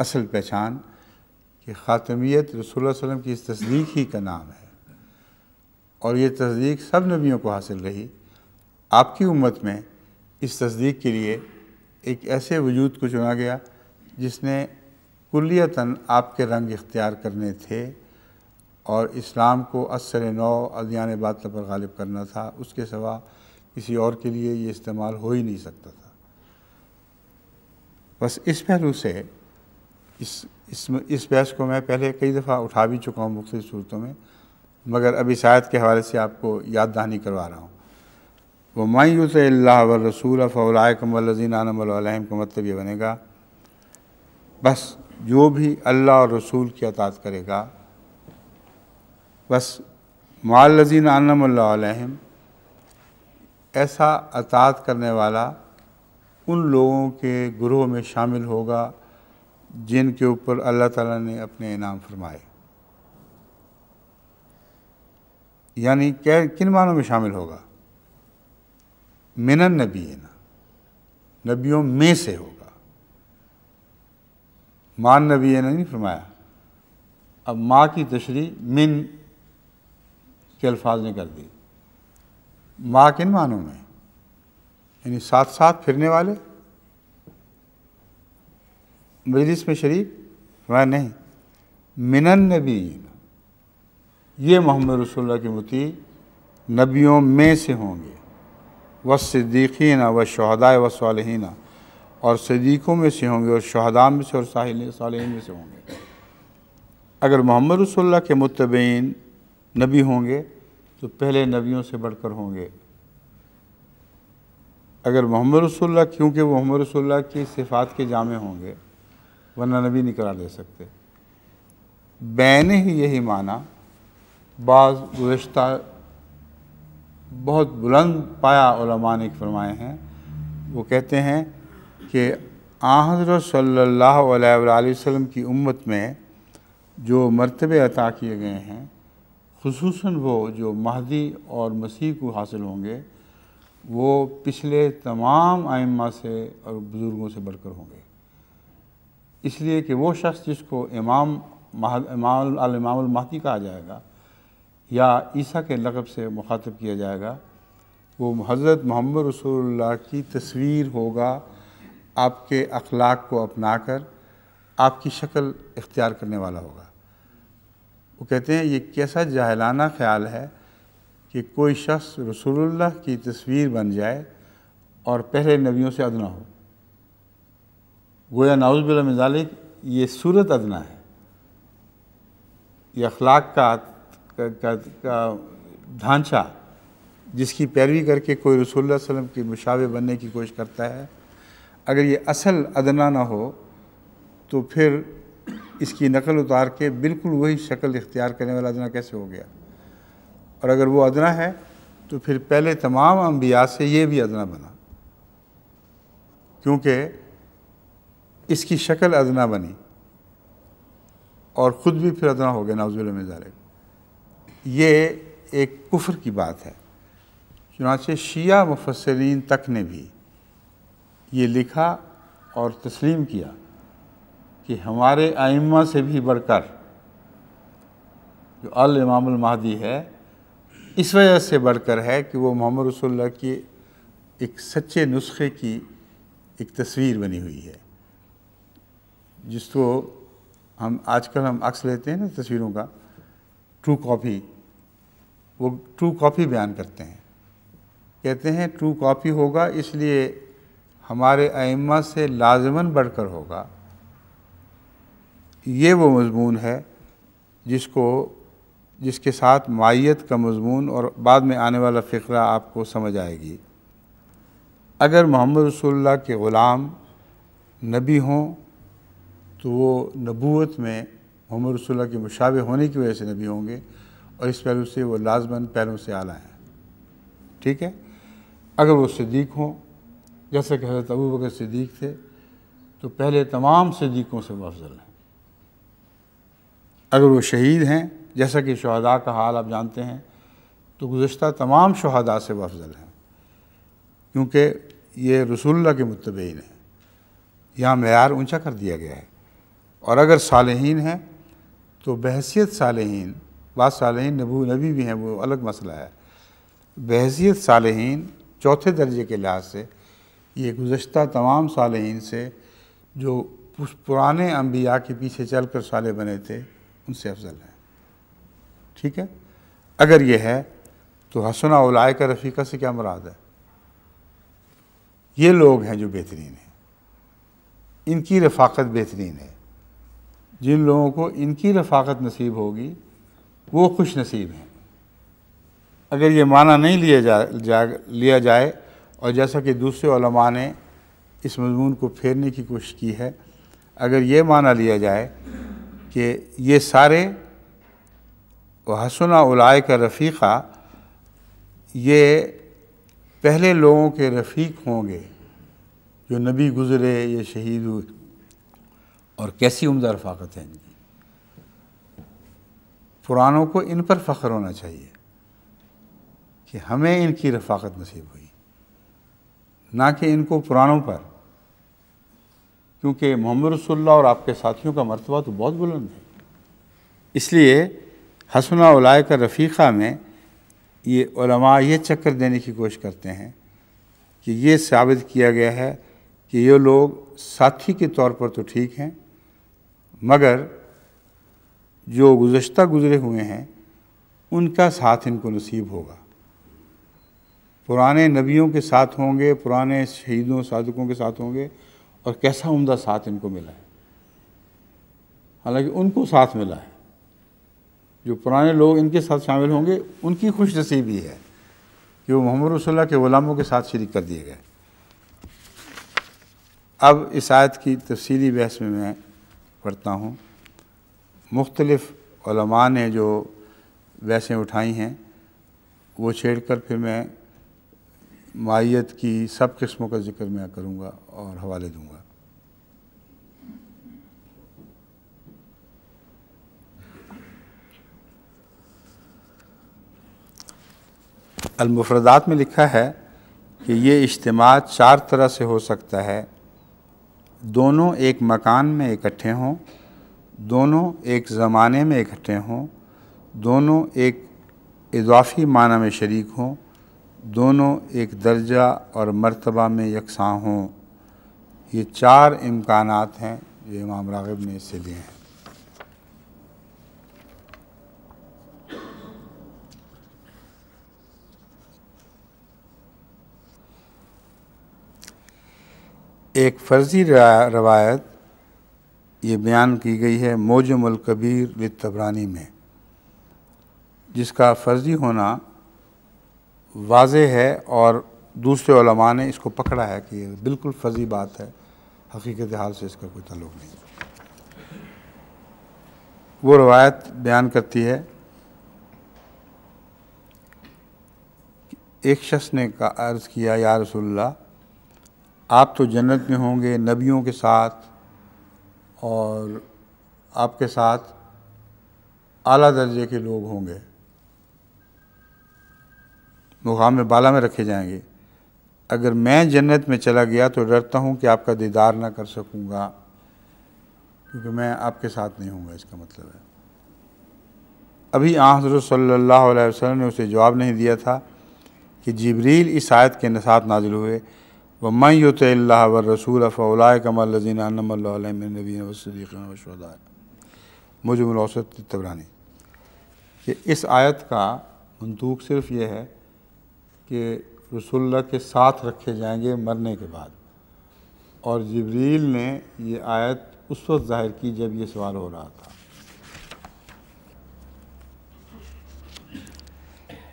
असल पहचान कि ख़ातमियत रसूल वसम की इस तस्दीक ही का नाम है और ये तस्दीक सब नबियों को हासिल रही आपकी उम्मत में इस तस्दीक के लिए एक ऐसे वजूद को चुना गया जिसने कुलियता आपके रंग इख्तियार करने थे और इस्लाम को असर नौ अदियान बात पर गालिब करना था उसके सवा किसी और के लिए ये इस्तेमाल हो ही नहीं सकता था बस इस पहलू से इस इस इस बहस को मैं पहले कई दफ़ा उठा भी चुका हूँ मुख्तु सूरतों में मगर अभी शायद के हवाले से आपको याद दहानी करवा रहा हूँ वो मायूस व रसूल फ़ौलाय का मतलब ये बनेगा बस जो भी अल्लाह और रसूल की अतात करेगा बस मालजीन आनम ऐसा अतात करने वाला उन लोगों के ग्रोह में शामिल होगा जिनके ऊपर अल्लाह ताला ने अपने इनाम फरमाए यानी क्या किन मानों में शामिल होगा मिनन नबी है ना नबियों में से होगा मान नबी ने नहीं फरमाया अब माँ की तशरी मिन के अल्फाज ने कर दी माँ किन मानों में यानी साथ साथ फिरने वाले मजलिस में शरीक हुआ नहीं मिनन नबी ये मोहम्मद रसोल्ला के मती नबियों में से होंगे व सिद्दीकीन व शहदा व सालहीना और सदीक़ों में से होंगे और शहदा में से और साहिल साल में से होंगे अगर मोहम्मद रसोल्ला के मुतबीन नबी होंगे तो पहले नबियों से बढ़कर होंगे अगर मोहम्मद रसोल्ला क्योंकि वो मोहम्मद रसोल्ला की सिफ़ात के जामे होंगे वरना नबी नहीं करार दे सकते बैन ही यही माना बाज़ गुज्ता बहुत बुलंद पाया ने फरमाए हैं वो कहते हैं कि आजर सल्लल्लाहु अलैहि वसल्लम की उम्मत में जो मरतबे अता किए गए हैं खसूस वो जो महदी और मसीह को हासिल होंगे वो पिछले तमाम आइम्मा से और बुज़ुर्गों से बढ़कर होंगे इसलिए कि वो शख्स जिसको इमाम इमाम महती कहा जाएगा या ईसा के लकब से मुखातब किया जाएगा वो हज़रत मोहम्मद रसूल की तस्वीर होगा आपके अखलाक को अपना कर आपकी शक्ल इख्तियार करने वाला होगा वो कहते हैं ये कैसा जाहिलाना ख्याल है कि कोई शख्स रसूलुल्लाह की तस्वीर बन जाए और पहले नबियों से अदना हो गोया नाउजबिल मजालिक ये सूरत अदना है ये अखलाक का का, का, का ढांचा जिसकी पैरवी करके कोई रसूल वसम की मुशावे बनने की कोशिश करता है अगर ये असल अदना ना हो तो फिर इसकी नकल उतार के बिल्कुल वही शक्ल इख्तियार करने वाला अदना कैसे हो गया और अगर वो अदना है तो फिर पहले तमाम अम्बिया से ये भी अदना बना क्योंकि इसकी शक्ल अदना बनी और ख़ुद भी फिर अदना हो गया नाजुल मज़ार ये एक कुफर की बात है चुनाचे शिया मुफसरीन तक ने भी ये लिखा और तस्लीम किया कि हमारे आइमा से भी बढ़कर जो अल इमामुल महदी है इस वजह से बढ़कर है कि वो मोहम्मद रसोल्ला की एक सच्चे नुस्खे की एक तस्वीर बनी हुई है जिसको हम आजकल हम अक्स लेते हैं ना तस्वीरों का ट्रू कॉपी वो ट्रू कॉपी बयान करते हैं कहते हैं ट्रू कॉपी होगा इसलिए हमारे अम्मा से लाजमन बढ़कर होगा ये वो मजमून है जिसको जिसके साथ माइत का मजमून और बाद में आने वाला फ़िक्रा आपको समझ आएगी अगर मोहम्मद रसोल्ला के ग़ुलाम नबी हों तो वो नबूत में मोहम्मद रसोल्ला के मुशावे होने की वजह से नबी होंगे और इस पहलू से वह लाजमन पहलू से आला हैं ठीक है अगर वो सदीक हों जैसा कि हज़रत अबू बकर सदीक़ थे तो पहले तमाम सदीकों से वो अफजल हैं अगर वो शहीद हैं जैसा कि शहदा का हाल आप जानते हैं तो गुज्त तमाम शहदा से वो अफजल हैं क्योंकि ये रसुल्ला के मुतबिन हैं यहाँ मैार ऊँचा कर दिया गया है और अगर सालहीन हैं तो बहसीत सालहीन बाद सालहीन नबू नबी भी हैं वो अलग मसला है बहसीत सालहीन चौथे दर्जे के लिहाज से ये गुज्त तमाम सालहीन से जो पुराने अम्बिया के पीछे चल कर साले बने थे उनसे अफजल हैं ठीक है अगर ये है तो हसना उलाय का रफ़ीका से क्या मुराद है ये लोग हैं जो बेहतरीन हैं इनकी रफाकत बेहतरीन है जिन लोगों को इनकी रफाकत नसीब होगी वो खुश नसीब हैं अगर ये माना नहीं लिया जा, जा लिया जाए और जैसा कि दूसरे ने इस मजमून को फेरने की कोशिश की है अगर ये माना लिया जाए कि ये सारे हसन उलाय का रफ़ीक़ा ये पहले लोगों के रफ़ीक होंगे जो नबी गुज़रे ये शहीद हुए और कैसी उमदा रफाकत है इनकी पुरानों को इन पर फ़ख्र होना चाहिए कि हमें इनकी रफाकत नसीब हुई ना कि इनको पुरानों पर क्योंकि मोहम्मद रसोल्ला और आपके साथियों का मरतबा तो बहुत बुलंद है इसलिए हसना उलाय का रफ़ीक़ा में ये उलमा ये चक्कर देने की कोशिश करते हैं कि ये साबित किया गया है कि ये लोग साथी के तौर पर तो ठीक हैं मगर जो गुज्त गुज़रे हुए हैं उनका साथ इनको नसीब होगा पुराने नबियों के साथ होंगे पुराने शहीदों साधकों के साथ होंगे और कैसा उम्दा साथ इनको मिला है हालांकि उनको साथ मिला है जो पुराने लोग इनके साथ शामिल होंगे उनकी खुश नसीबी है कि वो मोहम्मद रसोल्ला के ग़ुलामों के साथ शरीक कर दिए गए अब इस आयत की तफसीली बहस में मैं पढ़ता हूँ मुख्तलफ़ ने जो वैसे उठाई हैं वो छेड़ कर फिर मैं माइत की सब किस्मों का जिक्र मैं करूँगा और हवाले दूँगा अलमफरदात में लिखा है कि ये इज्तम चार तरह से हो सकता है दोनों एक मकान में इकट्ठे हों दोनों एक ज़माने में इकट्ठे हों दोनों एक इजाफी माना में शरीक हों दोनों एक दर्जा और मर्तबा में यकसा हों ये चार इम्कान हैं जो इमाम रागब ने इसे दिए हैं एक फ़र्ज़ी रवायत ये बयान की गई है मौजमल कबीर व तबरानी में जिसका फ़र्ज़ी होना वाज है और दूसरे ने इसको पकड़ा है कि ये बिल्कुल फ़र्ज़ी बात है हकीकत हाल से इसका कोई तल्लु नहीं वो रवायत बयान करती है एक शख्स ने का अर्ज़ किया या रसोल्ला आप तो जन्नत में होंगे नबियों के साथ और आपके साथ आला दर्जे के लोग होंगे मुकाम बाला में रखे जाएंगे अगर मैं जन्नत में चला गया तो डरता हूँ कि आपका दीदार ना कर सकूँगा क्योंकि मैं आपके साथ नहीं हूँगा इसका मतलब है अभी हज़रत सल्लल्लाहु अलैहि वसल्लम ने उसे जवाब नहीं दिया था कि जिब्रील इस आयत के साथ नाजिल हुए व मई व रसूल फ़ौला कमरजीन नबीन तबरानी कि इस आयत का मंतूक सिर्फ ये है कि रसुल्ला के साथ रखे जाएंगे मरने के बाद और जबरील ने ये आयत उस वक्त ज़ाहिर की जब ये सवाल हो रहा था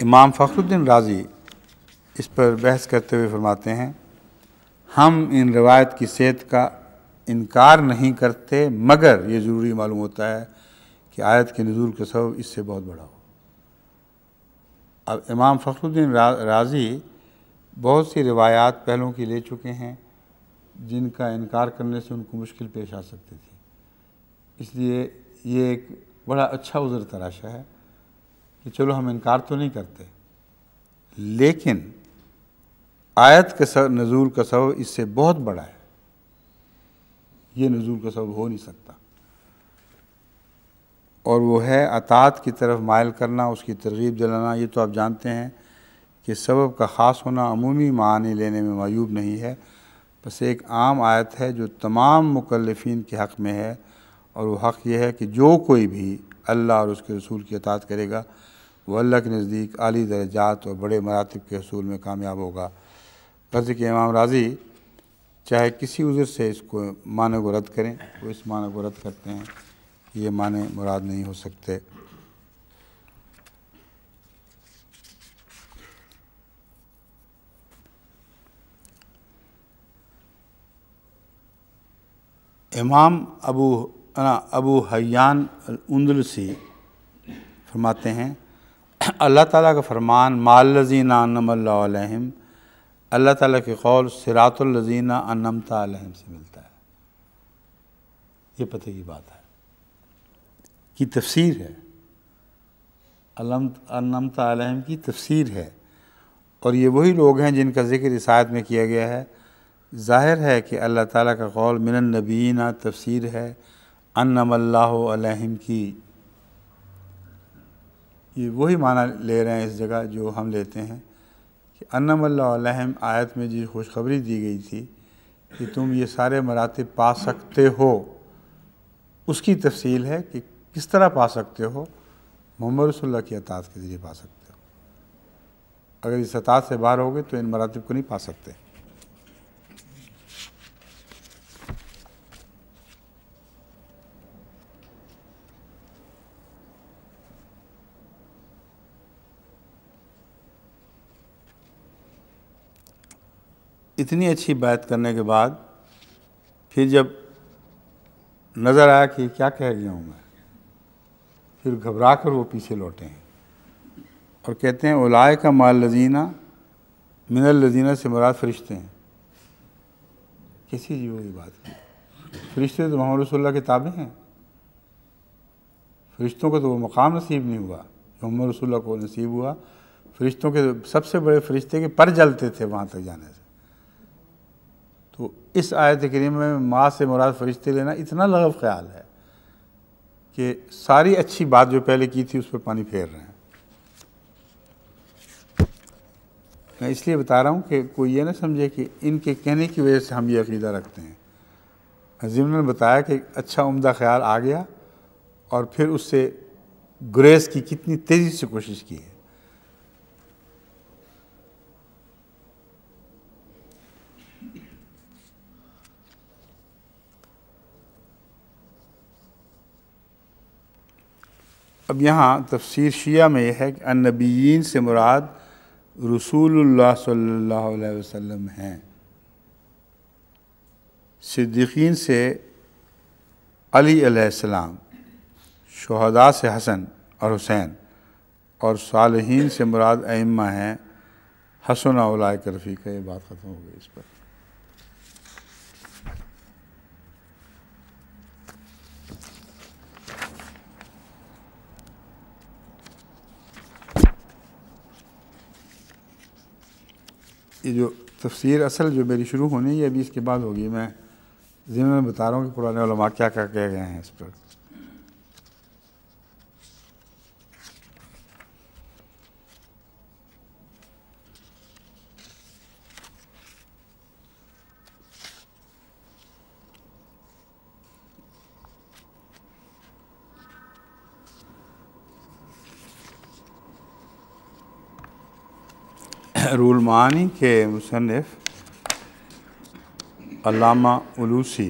इमाम फ़खरुद्दीन राज़ी इस पर बहस करते हुए फरमाते हैं हम इन रवायत की सेहत का इनकार नहीं करते मगर ये ज़रूरी मालूम होता है कि आयत के नजूर के सब इससे बहुत बड़ा हो अब इमाम फखरुद्दीन रा, राज़ी बहुत सी रिवायात पहलों की ले चुके हैं जिनका इनकार करने से उनको मुश्किल पेश आ सकती थी इसलिए ये एक बड़ा अच्छा उज़र तराशा है कि चलो हम इनकार तो नहीं करते लेकिन आयत के सब नज़ूल का सबब इससे बहुत बड़ा है ये नज़ूल का सबब हो नहीं सकता और वो है अतात की तरफ मायल करना उसकी तरगीब दिलाना ये तो आप जानते हैं कि सबब का ख़ास होना अमूमी मानी लेने में मयूब नहीं है बस एक आम आयत है जो तमाम मुकलफिन के हक़ में है और वो हक़ यह है कि जो कोई भी अल्लाह और उसके रसूल की अतात करेगा वह अल्लाह के नज़दीक अली दर्जात और बड़े मरातब के असूल में कामयाब होगा फर्ज के इमाम राजी चाहे किसी उज़र से इसको माने को रद्द करें वो इस माने को रद्द करते हैं ये माने मुराद नहीं हो सकते इमाम अबू ना अबू हयान उन्दलसी फरमाते हैं अल्लाह ताला का फरमान मालजीनाम अल्लाह ताला के कौल सिरातुल्लजीना अनमता से मिलता है ये पते की बात है की तफसीर है अलम अनमता की तफसीर है और ये वही लोग हैं जिनका ज़िक्र इस आयत में किया गया है ज़ाहिर है कि अल्लाह ताला का कौल मिनन नबीना तफसीर है अनमल्लाम की ये वही माना ले रहे हैं इस जगह जो हम लेते हैं कि आयत में जी खुशखबरी दी गई थी कि तुम ये सारे मरातब पा सकते हो उसकी तफसील है कि किस तरह पा सकते हो मोहम्मद रसोल्ला की अतात के ज़रिए पा सकते हो अगर इस अतात से बाहर हो गए तो इन मरातब को नहीं पा सकते इतनी अच्छी बात करने के बाद फिर जब नज़र आया कि क्या कह गया हूँ मैं फिर घबरा कर वो पीछे लौटे हैं और कहते हैं उलाए का माल लजीना मिनल लजीना से मुराद फरिश्ते हैं किसी जीवों की बात की फरिश्ते तो मोहम्मद रसोल्ला के ताबे हैं फरिश्तों को तो वो मकाम नसीब नहीं हुआ जो मोहम्मद रसोल्ला को नसीब हुआ फरिश्तों के सबसे बड़े फरिश्ते के पर जलते थे वहाँ तक जाने से तो इस आयत करीम में माँ से मुराद फरिश्ते लेना इतना लगव ख्याल है कि सारी अच्छी बात जो पहले की थी उस पर पानी फेर रहे हैं मैं इसलिए बता रहा हूँ कि कोई ये ना समझे कि इनके कहने की वजह से हम ये अकीदा रखते हैं अजीम ने बताया कि अच्छा उम्दा ख्याल आ गया और फिर उससे ग्रेस की कितनी तेज़ी से कोशिश की है अब यहाँ तफसीर शिया में यह है कि अनबीन से मुराद रसूलुल्लाह सल्लल्लाहु अलैहि वसल्लम हैं सिद्दीकीन से अली अलैहिस्सलाम शहदा से हसन और हुसैन और सालहीन से मुराद अम्मा हैं हसन उलाय करफ़ी का ये बात ख़त्म हो गई इस पर ये जो तफसीर असल जो मेरी शुरू होनी है अभी इसके बाद होगी मैं जिम्मे बता रहा हूँ कि पुराने क्या क्या कह गए हैं इस पर रूल मानी के मुसनफ़ अलामा उलूसी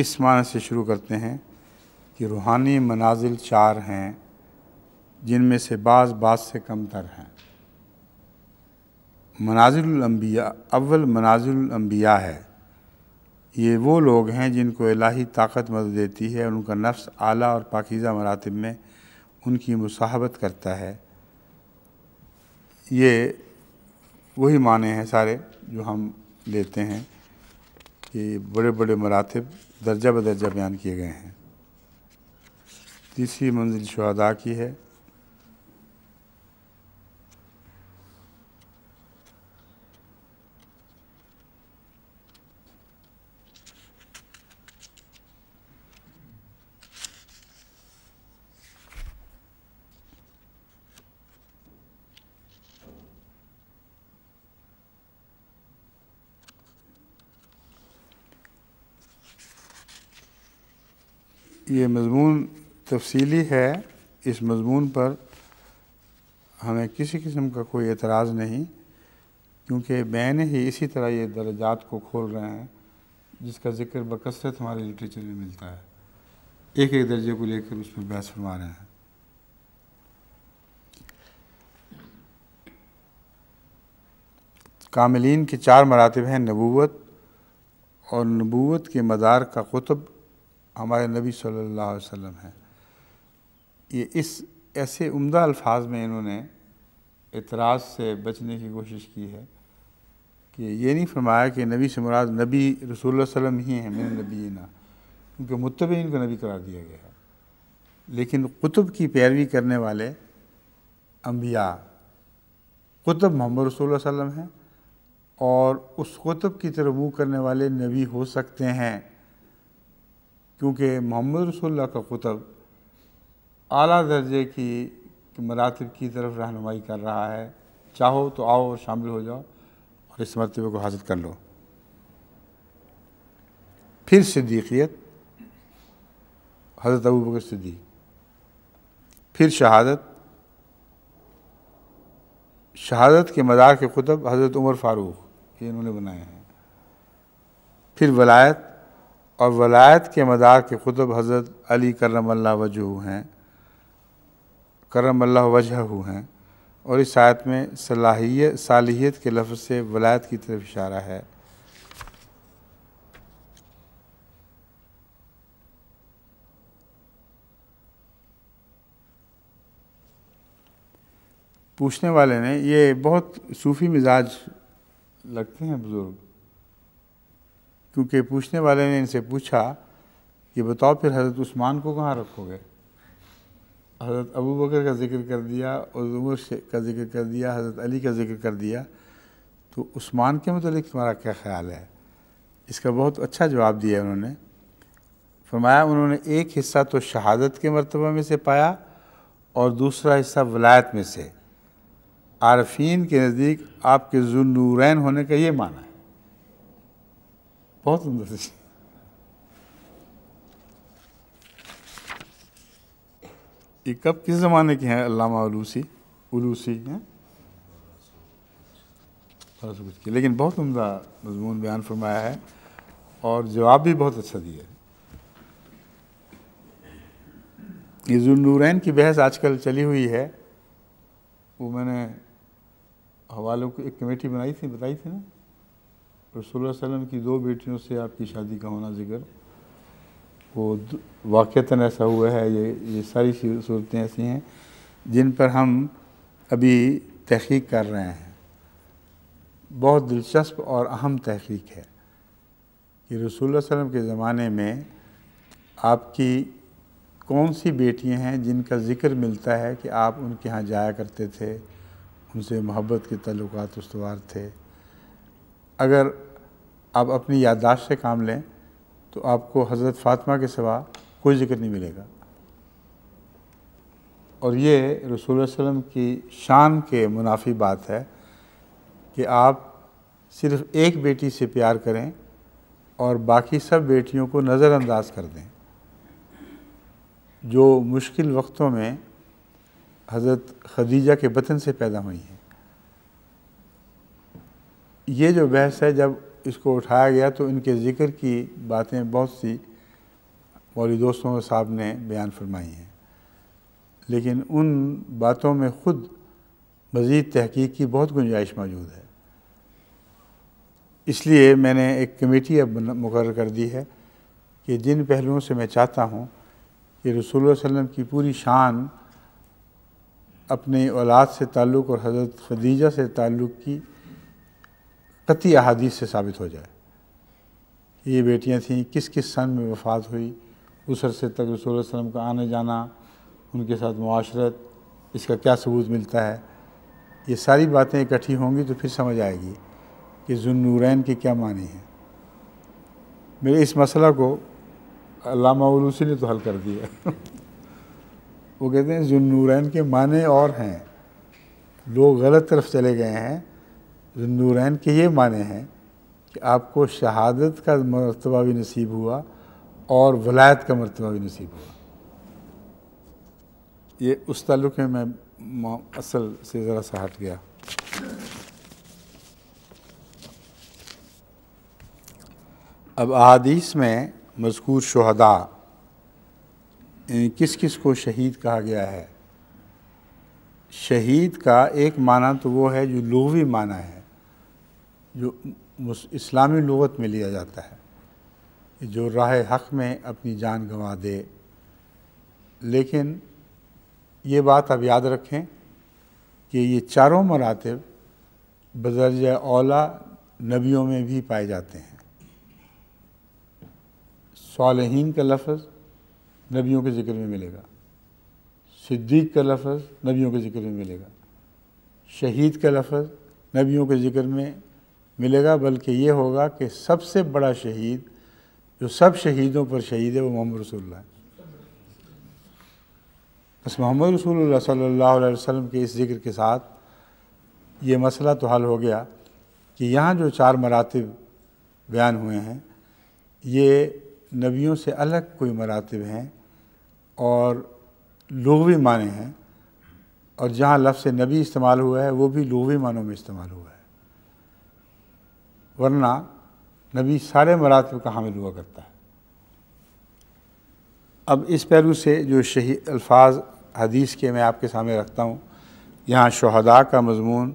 इस मान से शुरू करते हैं कि रूहानी मनाजिल चार हैं जिनमें से बाज़ बाज से कम तर हैं मनाजिलम्बिया अव्वल मनाजिलम्बिया है ये वो लोग हैं जिनको इलाही ताकत मदद देती है और उनका नफ्स आला और पाकिज़ा मरातब में उनकी मुसाहबत करता है ये वही माने हैं सारे जो हम लेते हैं कि बड़े बड़े मरातब दर्जा बदर्जा बयान किए गए हैं तीसरी मंजिल शहदा की है ये मजमून तफसीली है इस मजमून पर हमें किसी किस्म का कोई एतराज़ नहीं क्योंकि बैन ही इसी तरह ये दर्जात को खोल रहे हैं जिसका जिक्र बकसरत हमारे लिटरेचर में मिलता है एक एक दर्जे को लेकर उस पर बहस फरमा रहे हैं कामिलीन के चार मरातब हैं नबूत और नबूत के मदार का कुतब हमारे नबी सल्लल्लाहु अलैहि वसल्लम हैं ये इस ऐसे उम्दा अल्फाज में इन्होंने इतराज़ से बचने की कोशिश की है कि ये नहीं फरमाया कि नबी से मुराद नबी रसूल वसम ही हैं मेरे नबी ना क्योंकि मुतब इनको नबी करार दिया गया है लेकिन कुतुब की पैरवी करने वाले अम्बिया कुतुब मोहम्मद रसूल वसलम हैं और उस कुतुब की तरफ मुँह करने वाले नबी हो सकते हैं क्योंकि मोहम्मद रसोल्ला का कुतब अली दर्जे की मरातब की तरफ रहनमाई कर रहा है चाहो तो आओ और शामिल हो जाओ और इस मरतबे को हासिल कर लो फिर सिद्दीकियत हज़रत अबू बकर सिद्दीक फिर शहादत शहादत के मदार के कुतब हज़रत उमर फ़ारूक ये इन्होंने बनाए हैं फिर वलायत और वलायत के मदार के कुतुब हज़रत अली करम वजह हैं करम वजह हैं और इस आयत में सलाहियत सालियत के लफ्ज़ से वलायत की तरफ इशारा है पूछने वाले ने ये बहुत सूफ़ी मिजाज लगते हैं बुज़ुर्ग क्योंकि पूछने वाले ने इनसे पूछा कि बताओ फिर हज़रत उस्मान को कहाँ रखोगे हज़रत अबू बकर का जिक्र कर दिया और उमर का जिक्र कर दिया हज़रत अली का जिक्र कर दिया तो उस्मान के मतलब तुम्हारा क्या ख्याल है इसका बहुत अच्छा जवाब दिया उन्होंने फरमाया उन्होंने एक हिस्सा तो शहादत के मरतबा में से पाया और दूसरा हिस्सा वलायत में से आरफीन के नज़दीक आपके जुनूरैन होने का ये माना है बहुत सुंदर से ये कब किस ज़माने के हैं अलामा उलूसी उलूसी हैं कुछ की लेकिन बहुत उमदा मजमून बयान फरमाया है और जवाब भी बहुत अच्छा दिया है ये जुलनूरैन की बहस आजकल चली हुई है वो मैंने हवालों की एक कमेटी बनाई थी बताई थी ना रसोल्ला की दो बेटियों से आपकी शादी का होना जिक्र वो वाक़ता ऐसा हुआ है ये ये सारी सूरतें ऐसी हैं जिन पर हम अभी तहकीक कर रहे हैं बहुत दिलचस्प और अहम तहकीक है कि रसूल वसम के ज़माने में आपकी कौन सी बेटियां हैं जिनका ज़िक्र मिलता है कि आप उनके यहाँ जाया करते थे उनसे मोहब्बत के तलुक़ उसवार थे अगर आप अपनी याददाश्त से काम लें तो आपको हज़रत फ़ातिमा के सिवा कोई ज़िक्र नहीं मिलेगा और ये रसूल वसम की शान के मुनाफी बात है कि आप सिर्फ़ एक बेटी से प्यार करें और बाकी सब बेटियों को नज़रअंदाज कर दें जो मुश्किल वक्तों में हज़रत खदीजा के बतन से पैदा हुई हैं ये जो बहस है जब इसको उठाया गया तो इनके ज़िक्र की बातें बहुत सी मौली दोस्तों साहब ने बयान फरमाई हैं लेकिन उन बातों में ख़ुद मज़ीद तहकीक की बहुत गुंजाइश मौजूद है इसलिए मैंने एक कमेटी अब मुकर कर दी है कि जिन पहलुओं से मैं चाहता हूँ कि रसूल वसम की पूरी शान अपने औलाद से ताल्लुक़ और हज़रत खदीजा से ताल्लुक़ की कति अहादीस से साबित हो जाए ये बेटियाँ थीं किस किस सन में वफात हुई उस अरसे तक रसूल वसलम का आने जाना उनके साथ माशरत इसका क्या सबूत मिलता है ये सारी बातें इकट्ठी होंगी तो फिर समझ आएगी कि जुन्नूरैन के क्या मानी हैं मेरे इस मसला को अलामा उलूसी ने तो हल कर दिया वो कहते हैं जुन्नूरैन के माने और हैं लोग गलत तरफ चले गए हैं नूरैन के ये माने हैं कि आपको शहादत का मरतबा भी नसीब हुआ और वलायत का मरतबा भी नसीब हुआ ये उस तल्लुक़ में मैं असल से ज़रा सा हट गया अब अहादीस में मजकूर शहदा किस किस को शहीद कहा गया है शहीद का एक माना तो वो है जो लोहवी माना है जो इस्लामी लगत में लिया जाता है जो राह हक में अपनी जान गंवा दे लेकिन ये बात आप याद रखें कि ये चारों मरातब बदरज ओला नबियों में भी पाए जाते हैं सालहीन का लफ्ज़ नबियों के ज़िक्र में मिलेगा सिद्दीक का लफ्ज़ नबियों के ज़िक्र में मिलेगा शहीद का लफ्ज़ नबियों के ज़िक्र में मिलेगा बल्कि ये होगा कि सबसे बड़ा शहीद जो सब शहीदों पर शहीद है वो मोहम्मद रसोल्ला है बस मोहम्मद रसूल सल्लल्लाहु अलैहि वसल्लम के इस जिक्र के साथ ये मसला तो हल हो गया कि यहाँ जो चार मरातब बयान हुए हैं ये नबियों से अलग कोई मरातब हैं और लोहवी माने हैं और जहाँ लफ्स नबी इस्तेमाल हुआ है वो भी लोहवी मानों में इस्तेमाल हुआ है वरना नबी सारे मरातब का हामिल हुआ करता है अब इस पहलू से जो शही अल्फाज हदीस के मैं आपके सामने रखता हूँ यहाँ शहदा का मजमून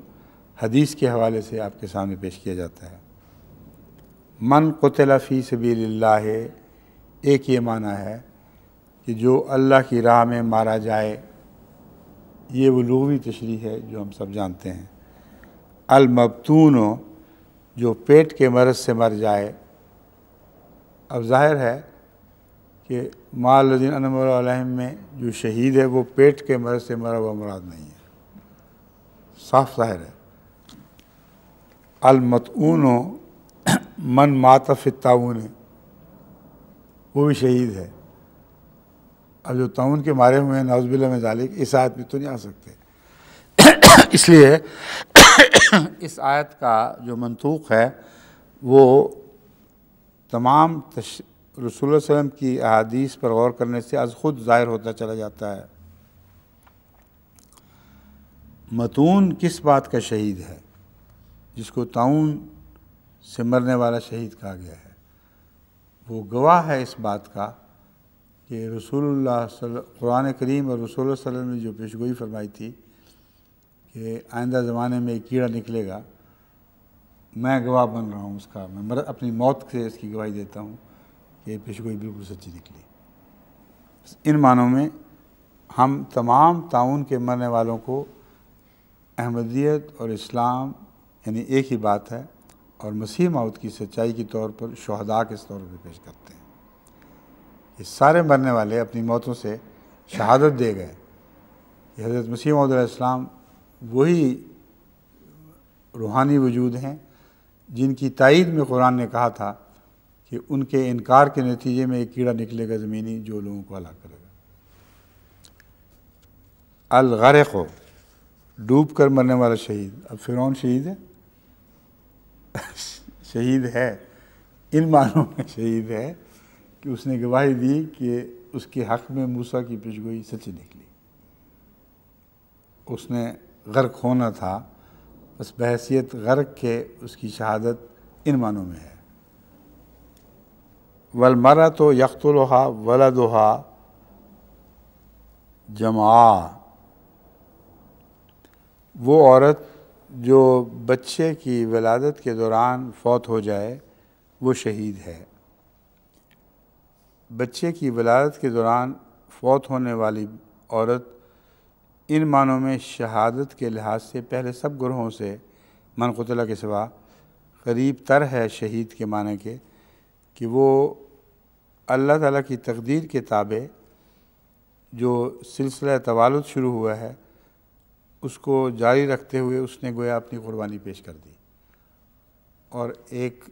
हदीस के हवाले से आपके सामने पेश किया जाता है मन कोतलाफ़ी फ़ी सबील एक ये माना है कि जो अल्लाह की राह में मारा जाए ये वो लोगी तशरी है जो हम सब जानते हैं अलमबतून जो पेट के मरज से मर जाए अब जाहिर है कि मालदीन अनमरम में जो शहीद है वो पेट के मरज से मरा हुआ मुराद नहीं है साफ जाहिर है अलमतून मन मातफ़ ताउन वो भी शहीद है अब जो ताउन के मारे हुए हैं नाउजबिल्ला में जालिक इस आयत में तो नहीं आ सकते इसलिए इस आयत का जो मनतूक है वो तमाम तश रसूल वसम की अदीस पर गौर करने से आज ख़ुद ज़ाहिर होता चला जाता है मतून किस बात का शहीद है जिसको ताउन से मरने वाला शहीद कहा गया है वो गवाह है इस बात का कि रसूल कुरान करीम और रसूल वसम ने जो पेशगोई फरमाई थी कि आइंदा ज़माने में एक कीड़ा निकलेगा मैं गवाह बन रहा हूँ उसका मैं मर अपनी मौत से इसकी गवाही देता हूँ कि पेशगोई बिल्कुल सच्ची निकली इन मानों में हम तमाम ताउन के मरने वालों को अहमदियत और इस्लाम यानी एक ही बात है और मसीह मौत की सच्चाई के तौर पर शहदा के तौर पर पेश करते हैं ये सारे मरने वाले अपनी मौतों से शहादत दे गए हज़रत मसीह इस्लाम वही रूहानी वजूद हैं जिनकी तइद में कुरान ने कहा था कि उनके इनकार के नतीजे में एक कीड़ा निकलेगा ज़मीनी जो लोगों को अलग करेगा अलगरक़ डूब कर मरने वाला शहीद अब फिर शहीद है शहीद है इन मानों में शहीद है कि उसने गवाही दी कि उसके हक़ में मूसा की पिशगोई सच्ची निकली उसने गर्क होना था बस बहसीत गर्क के उसकी शहादत इन मानों में है वल मरा तो यकतुलहा दोहा जमा वो औरत जो बच्चे की वलादत के दौरान फौत हो जाए वो शहीद है बच्चे की वलादत के दौरान फौत होने वाली औरत इन मानों में शहादत के लिहाज से पहले सब ग्रहों से मनकुतला के सिवा करीब तर है शहीद के माने के कि वो अल्लाह ताला की तकदीर के ताबे जो सिलसिला तवाल शुरू हुआ है उसको जारी रखते हुए उसने गोया अपनी कुर्बानी पेश कर दी और एक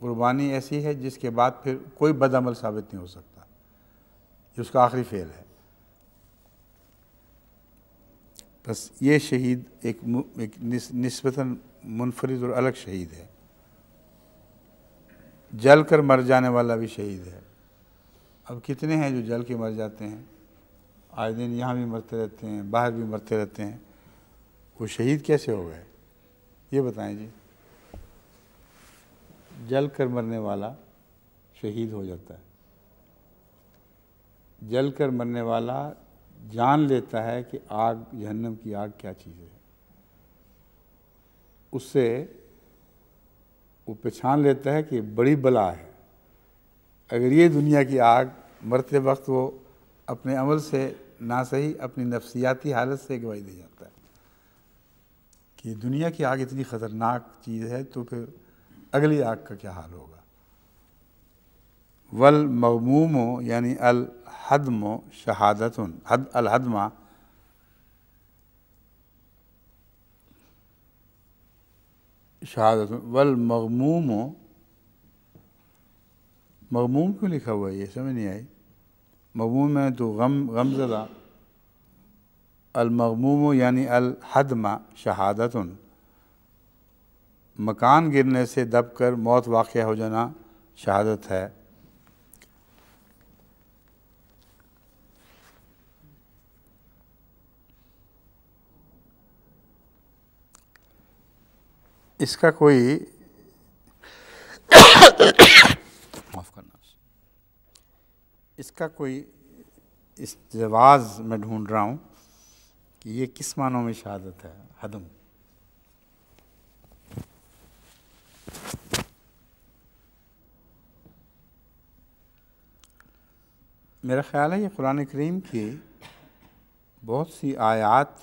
कुर्बानी ऐसी है जिसके बाद फिर कोई बदअमल साबित नहीं हो सकता ये उसका आखिरी फेल है बस ये शहीद एक, एक नस्बता मुनफरद और अलग शहीद है जल कर मर जाने वाला भी शहीद है अब कितने हैं जो जल के मर जाते हैं आए दिन यहाँ भी मरते रहते हैं बाहर भी मरते रहते हैं वो शहीद कैसे हो गए ये बताएं जी जल कर मरने वाला शहीद हो जाता है जल कर मरने वाला जान लेता है कि आग जहन्नम की आग क्या चीज़ है उससे वो पहचान लेता है कि बड़ी बला है अगर ये दुनिया की आग मरते वक्त वो अपने अमल से ना सही अपनी नफसियाती हालत से गवाही दे जाता है कि दुनिया की आग इतनी ख़तरनाक चीज़ है तो फिर अगली आग का क्या हाल होगा वल मगमूमो हो यानी अल हदम शहादत हद अलहदमा शहादत वल मगमूम मगमूम क्यों लिखा हुआ है ये समझ नहीं आई मगमूम है तो गम गमजदा अलमगमूम यानी अलहदमा शहादत मकान गिरने से दबकर मौत वाक़ हो जाना शहादत है इसका कोई माफ करना इसका कोई इस जवाज़ मैं ढूंढ रहा हूँ कि ये किस मानों में शहादत है हदम मेरा ख़्याल है ये कुरान करीम की बहुत सी आयात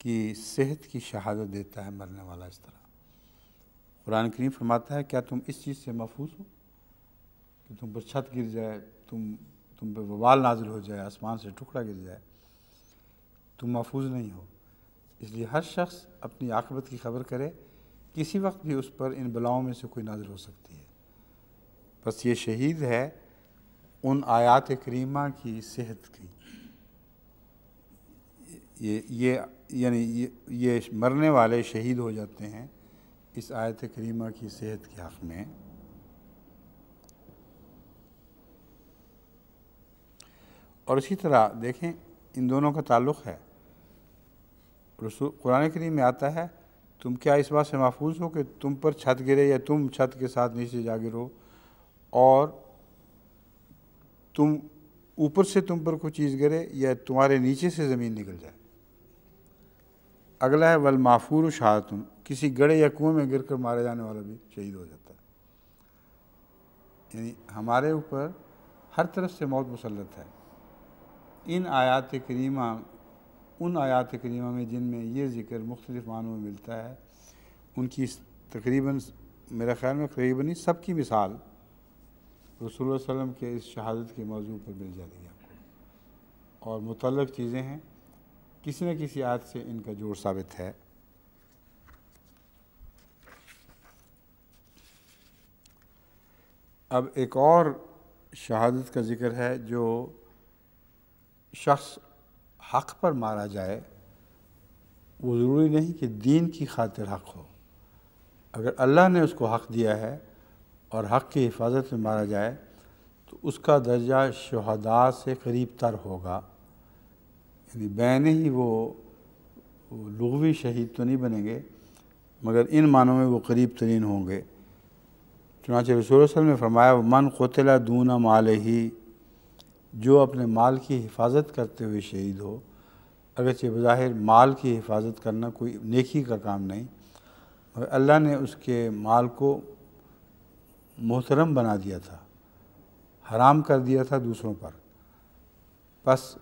की सेहत की शहादत देता है मरने वाला इस तरह कुरान करीम फरमाता है क्या तुम इस चीज़ से महफूज हो कि तुम पर छत गिर जाए तुम तुम पे वबाल नाजिल हो जाए आसमान से टुकड़ा गिर जाए तुम महफूज नहीं हो इसलिए हर शख्स अपनी आकबत की खबर करे किसी वक्त भी उस पर इन बलाओं में से कोई नाजिल हो सकती है बस ये शहीद है उन आयात करीमा की सेहत की ये ये यानी ये ये मरने वाले शहीद हो जाते हैं इस आयत करीमा की सेहत के हक़ में और इसी तरह देखें इन दोनों का ताल्लुक़ है रसूल कुरान करीम में आता है तुम क्या इस बात से महफूज हो कि तुम पर छत गिरे या तुम छत के साथ नीचे जा गिरो और तुम ऊपर से तुम पर कोई चीज़ गिरे या तुम्हारे नीचे से ज़मीन निकल जाए अगला है वल माफूर शाहतुम किसी गड़े या कुएं में गिरकर मारे जाने वाला भी शहीद हो जाता है यानी हमारे ऊपर हर तरफ से मौत मुसलत है इन आयात करीमा उन आयात करीमा में जिनमें ये ज़िक्र मुख्तलिफ़ मानों में मिलता है उनकी तकरीबन मेरे ख्याल में तकरीबन ही सबकी मिसाल रसूल वसम के इस शहादत के मौजू पर मिल जाती है आपको और मुतल चीज़ें हैं किसी न किसी आयत से इनका जोड़ साबित है अब एक और शहादत का ज़िक्र है जो शख्स हक़ पर मारा जाए वो ज़रूरी नहीं कि दीन की खातिर हक़ हो अगर अल्लाह ने उसको हक़ दिया है और हक़ की हिफाजत में मारा जाए तो उसका दर्जा शहदा से करीब तर होगा यानी बैन ही वो लघवी शहीद तो नहीं बनेंगे मगर इन मानों में वो करीब तरीन होंगे चुनाच रसोल में फरमाया मन कोतला दूना माल ही जो अपने माल की हिफाजत करते हुए शहीद हो अगरचे बज़ाहिर माल की हिफाजत करना कोई नेकी का काम नहीं मगर अल्लाह ने उसके माल को मोहतरम बना दिया था हराम कर दिया था दूसरों पर बस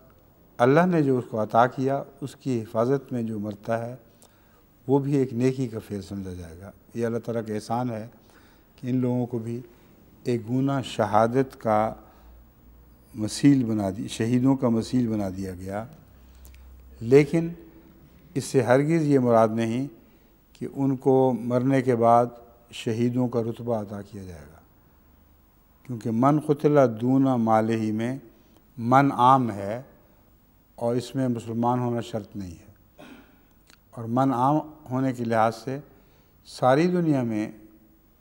अल्लाह ने जो उसको अता किया उसकी हिफाजत में जो मरता है वो भी एक नेकी का फेज समझा जाएगा ये अल्लाह तला का एहसान है कि इन लोगों को भी एक गुना शहादत का मसील बना दी शहीदों का मसील बना दिया गया लेकिन इससे हरगिज़ ये मुराद नहीं कि उनको मरने के बाद शहीदों का रुतबा अदा किया जाएगा क्योंकि मन खुतला दूना माल ही में मन आम है और इसमें मुसलमान होना शर्त नहीं है और मन आम होने के लिहाज से सारी दुनिया में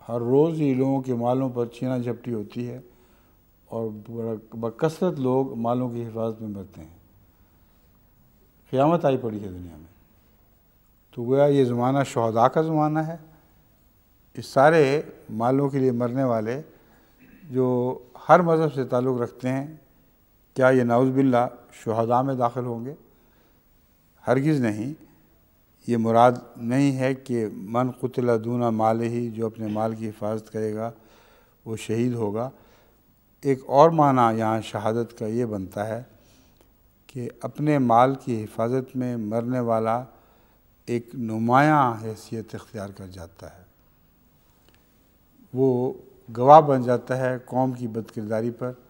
हर रोज़ ही लोगों के मालों पर छीना झपटी होती है और बकसरत लोग मालों की हिफाजत में मरते हैं क़्यामत आई पड़ी है दुनिया में तो गया ये ज़माना शहदा का ज़माना है इस सारे मालों के लिए मरने वाले जो हर मज़हब से ताल्लुक़ रखते हैं क्या ये नाउज़ बिल्ला शहदा में दाखिल होंगे हरगिज़ नहीं ये मुराद नहीं है कि मन कुतल दूना माल ही जो अपने माल की हिफाजत करेगा वो शहीद होगा एक और माना यहाँ शहादत का ये बनता है कि अपने माल की हिफाजत में मरने वाला एक नुमायाँ हैसियत इख्तियार कर जाता है वो गवाह बन जाता है कौम की बदकिरदारी पर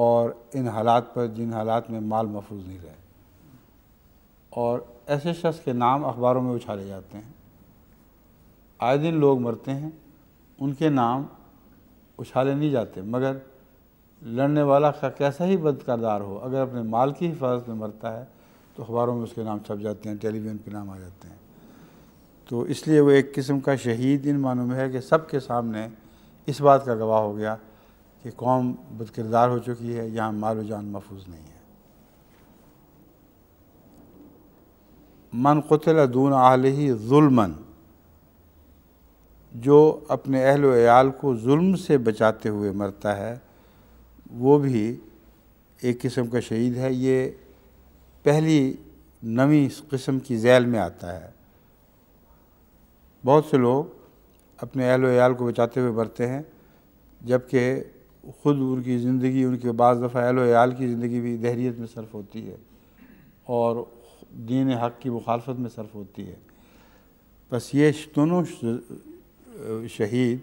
और इन हालात पर जिन हालात में माल महफूज नहीं रहे और ऐसे शख्स के नाम अखबारों में उछाले जाते हैं आए दिन लोग मरते हैं उनके नाम उछाले नहीं जाते मगर लड़ने वाला का कैसा ही बदकरदार हो अगर अपने माल की हिफाजत में मरता है तो अखबारों में उसके नाम छप जाते हैं टेलीविज़न पर नाम आ जाते हैं तो इसलिए वो एक किस्म का शहीद इन मानों में है कि सब के सामने इस बात का गवाह हो गया कि कौम बदकिरदार हो चुकी है यहाँ माल जान महफूज नहीं है मन कतल दून आल ही जुल्मन जो अपने अहल वयाल को जुल्म से बचाते हुए मरता है वो भी एक किस्म का शहीद है ये पहली नवी किस्म की जैल में आता है बहुत से लोग अपने अहल वयाल को बचाते हुए मरते हैं जबकि ख़ुद उनकी ज़िंदगी उनके बाद दफ़ा वयाल की ज़िंदगी भी दहरीत में सर्फ होती है और दीन हक़ की मुखालफत में सर्फ होती है बस ये दोनों शहीद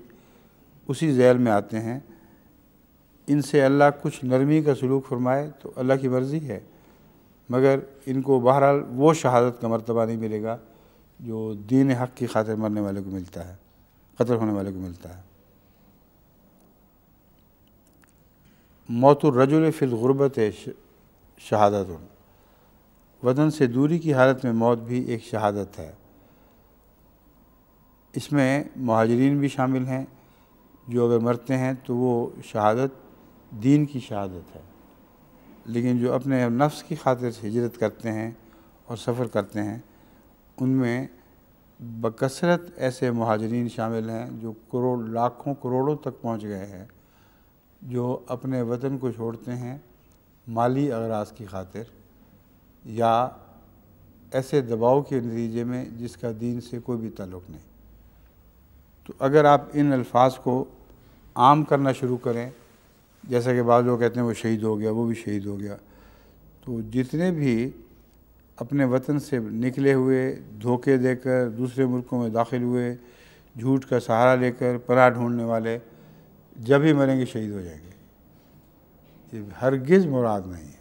उसी जैल में आते हैं इनसे अल्लाह कुछ नरमी का सलूक फरमाए तो अल्लाह की मर्ज़ी है मगर इनको बहरहाल वो शहादत का मरतबा नहीं मिलेगा जो दीन हक़ की खातिर मरने वाले को मिलता है क़त्ल होने वाले को मिलता है मौतरजुल फ़िलग़ुरबत शहादत वतन से दूरी की हालत में मौत भी एक शहादत है इसमें महाजरीन भी शामिल हैं जो अगर मरते हैं तो वो शहादत दीन की शहादत है लेकिन जो अपने नफ्स की खातिर हिजरत करते हैं और सफ़र करते हैं उनमें बकसरत ऐसे महाजरीन शामिल हैं जो करोड़ लाखों करोड़ों तक पहुंच गए हैं जो अपने वतन को छोड़ते हैं माली अगराज की खातिर या ऐसे दबाव के नतीजे में जिसका दीन से कोई भी ताल्लुक़ नहीं तो अगर आप इन अल्फाज को आम करना शुरू करें जैसा कि बाद लोग कहते हैं वो शहीद हो गया वो भी शहीद हो गया तो जितने भी अपने वतन से निकले हुए धोखे देकर दूसरे मुल्कों में दाखिल हुए झूठ का सहारा लेकर परा ढूंढने वाले जब ही मरेंगे शहीद हो जाएंगे ये हरगिज़ मुराद नहीं है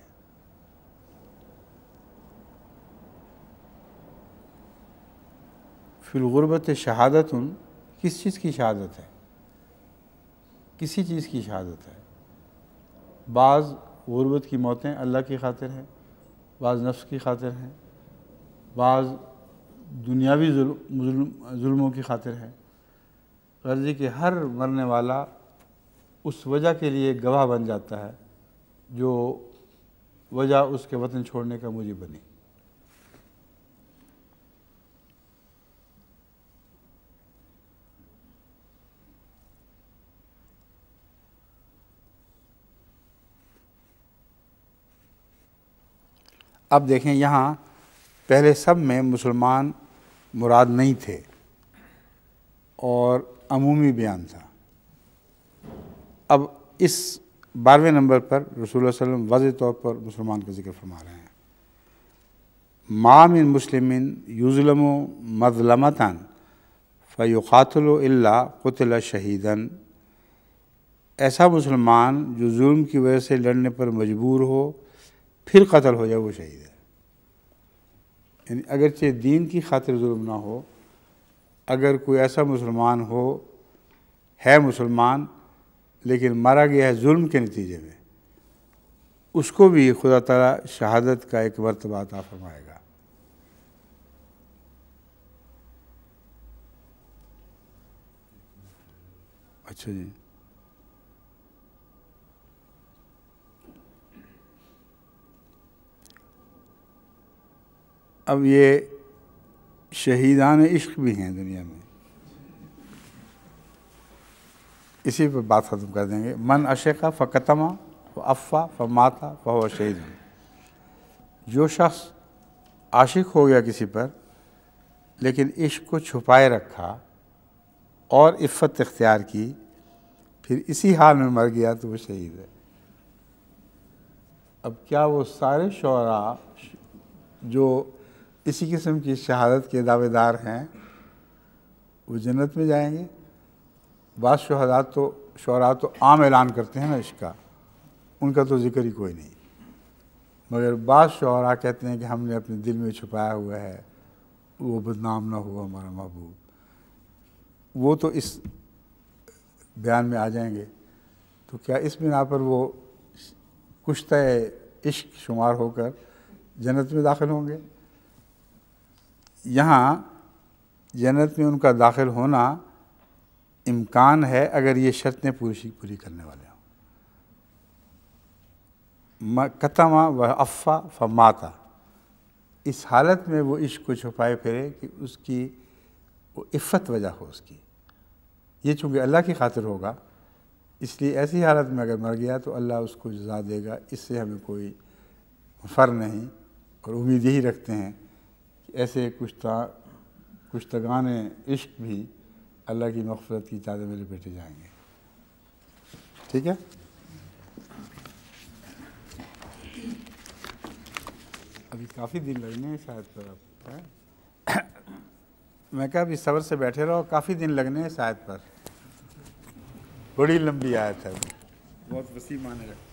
फिलगुरबत शहादत उन किस चीज़ की शहादत है किसी चीज़ की शहादत है बाज़ गुरबत की मौतें अल्लाह की खातिर हैं बाज़ नफ्स की खातिर हैं बाज़ दुनियावी जुल्मों की खातिर है गर्जी के हर मरने वाला उस वजह के लिए गवाह बन जाता है जो वजह उसके वतन छोड़ने का मुझे बनी अब देखें यहाँ पहले सब में मुसलमान मुराद नहीं थे और अमूमी बयान था अब इस बारहवें नंबर पर रसूल वसम वाज तौर पर मुसलमान का जिक्र फरमा रहे हैं माम इन मुसलिम यूज़लम मजलमता फ़युक़ातल शहीदन ऐसा मुसलमान जो जुल्म की वजह से लड़ने पर मजबूर हो फिर कत्ल हो जाए वो शहीद है यानी अगरचे दीन की खातिर जुल्म ना हो अगर कोई ऐसा मुसलमान हो है मुसलमान लेकिन मारा गया है जुल्म के नतीजे में उसको भी खुदा तला शहादत का एक मरतबा आता फरमाएगा अच्छा जी अब ये शहीदान इश्क भी हैं दुनिया में इसी पर बात ख़त्म कर देंगे मन अशेखा फ़कतमा अफ़ा माता फ व शहीद जो शख्स आशिक हो गया किसी पर लेकिन इश्क को छुपाए रखा और इफत इख्तियार की फिर इसी हाल में मर गया तो वो शहीद है अब क्या वो सारे शरा जो इसी किस्म की शहादत के दावेदार हैं वो जन्नत में जाएंगे बाद शहदा तो शहरा तो आम ऐलान करते हैं ना इसका उनका तो जिक्र ही कोई नहीं मगर बाद शहरा कहते हैं कि हमने अपने दिल में छुपाया हुआ है वो बदनाम ना हुआ हमारा महबूब वो तो इस बयान में आ जाएंगे तो क्या इस बिना पर वो कुछ तय इश्क शुमार होकर जन्नत में दाखिल होंगे यहाँ जन्नत में उनका दाखिल होना इम्कान है अगर ये शर्तें पूरी पूरी करने वाले हों कतमा व अफ़ा माता इस हालत में वो इश्क को छुपाए फिरे कि उसकी वो इफ़त वजह हो उसकी ये चूँकि अल्लाह की खातिर होगा इसलिए ऐसी हालत में अगर मर गया तो अल्लाह उसको जजा देगा इससे हमें कोई फ़र नहीं और उम्मीद यही रखते हैं कि ऐसे कुछ तगान इश्क भी अल्लाह की मफफरत की चादर में लपेटे जाएंगे ठीक है अभी काफ़ी दिन लगने हैं शायद पर आप मैं कहा अभी सबर से बैठे रहो काफ़ी दिन लगने हैं शायद पर बड़ी लंबी आयत है बहुत वसी माने रखते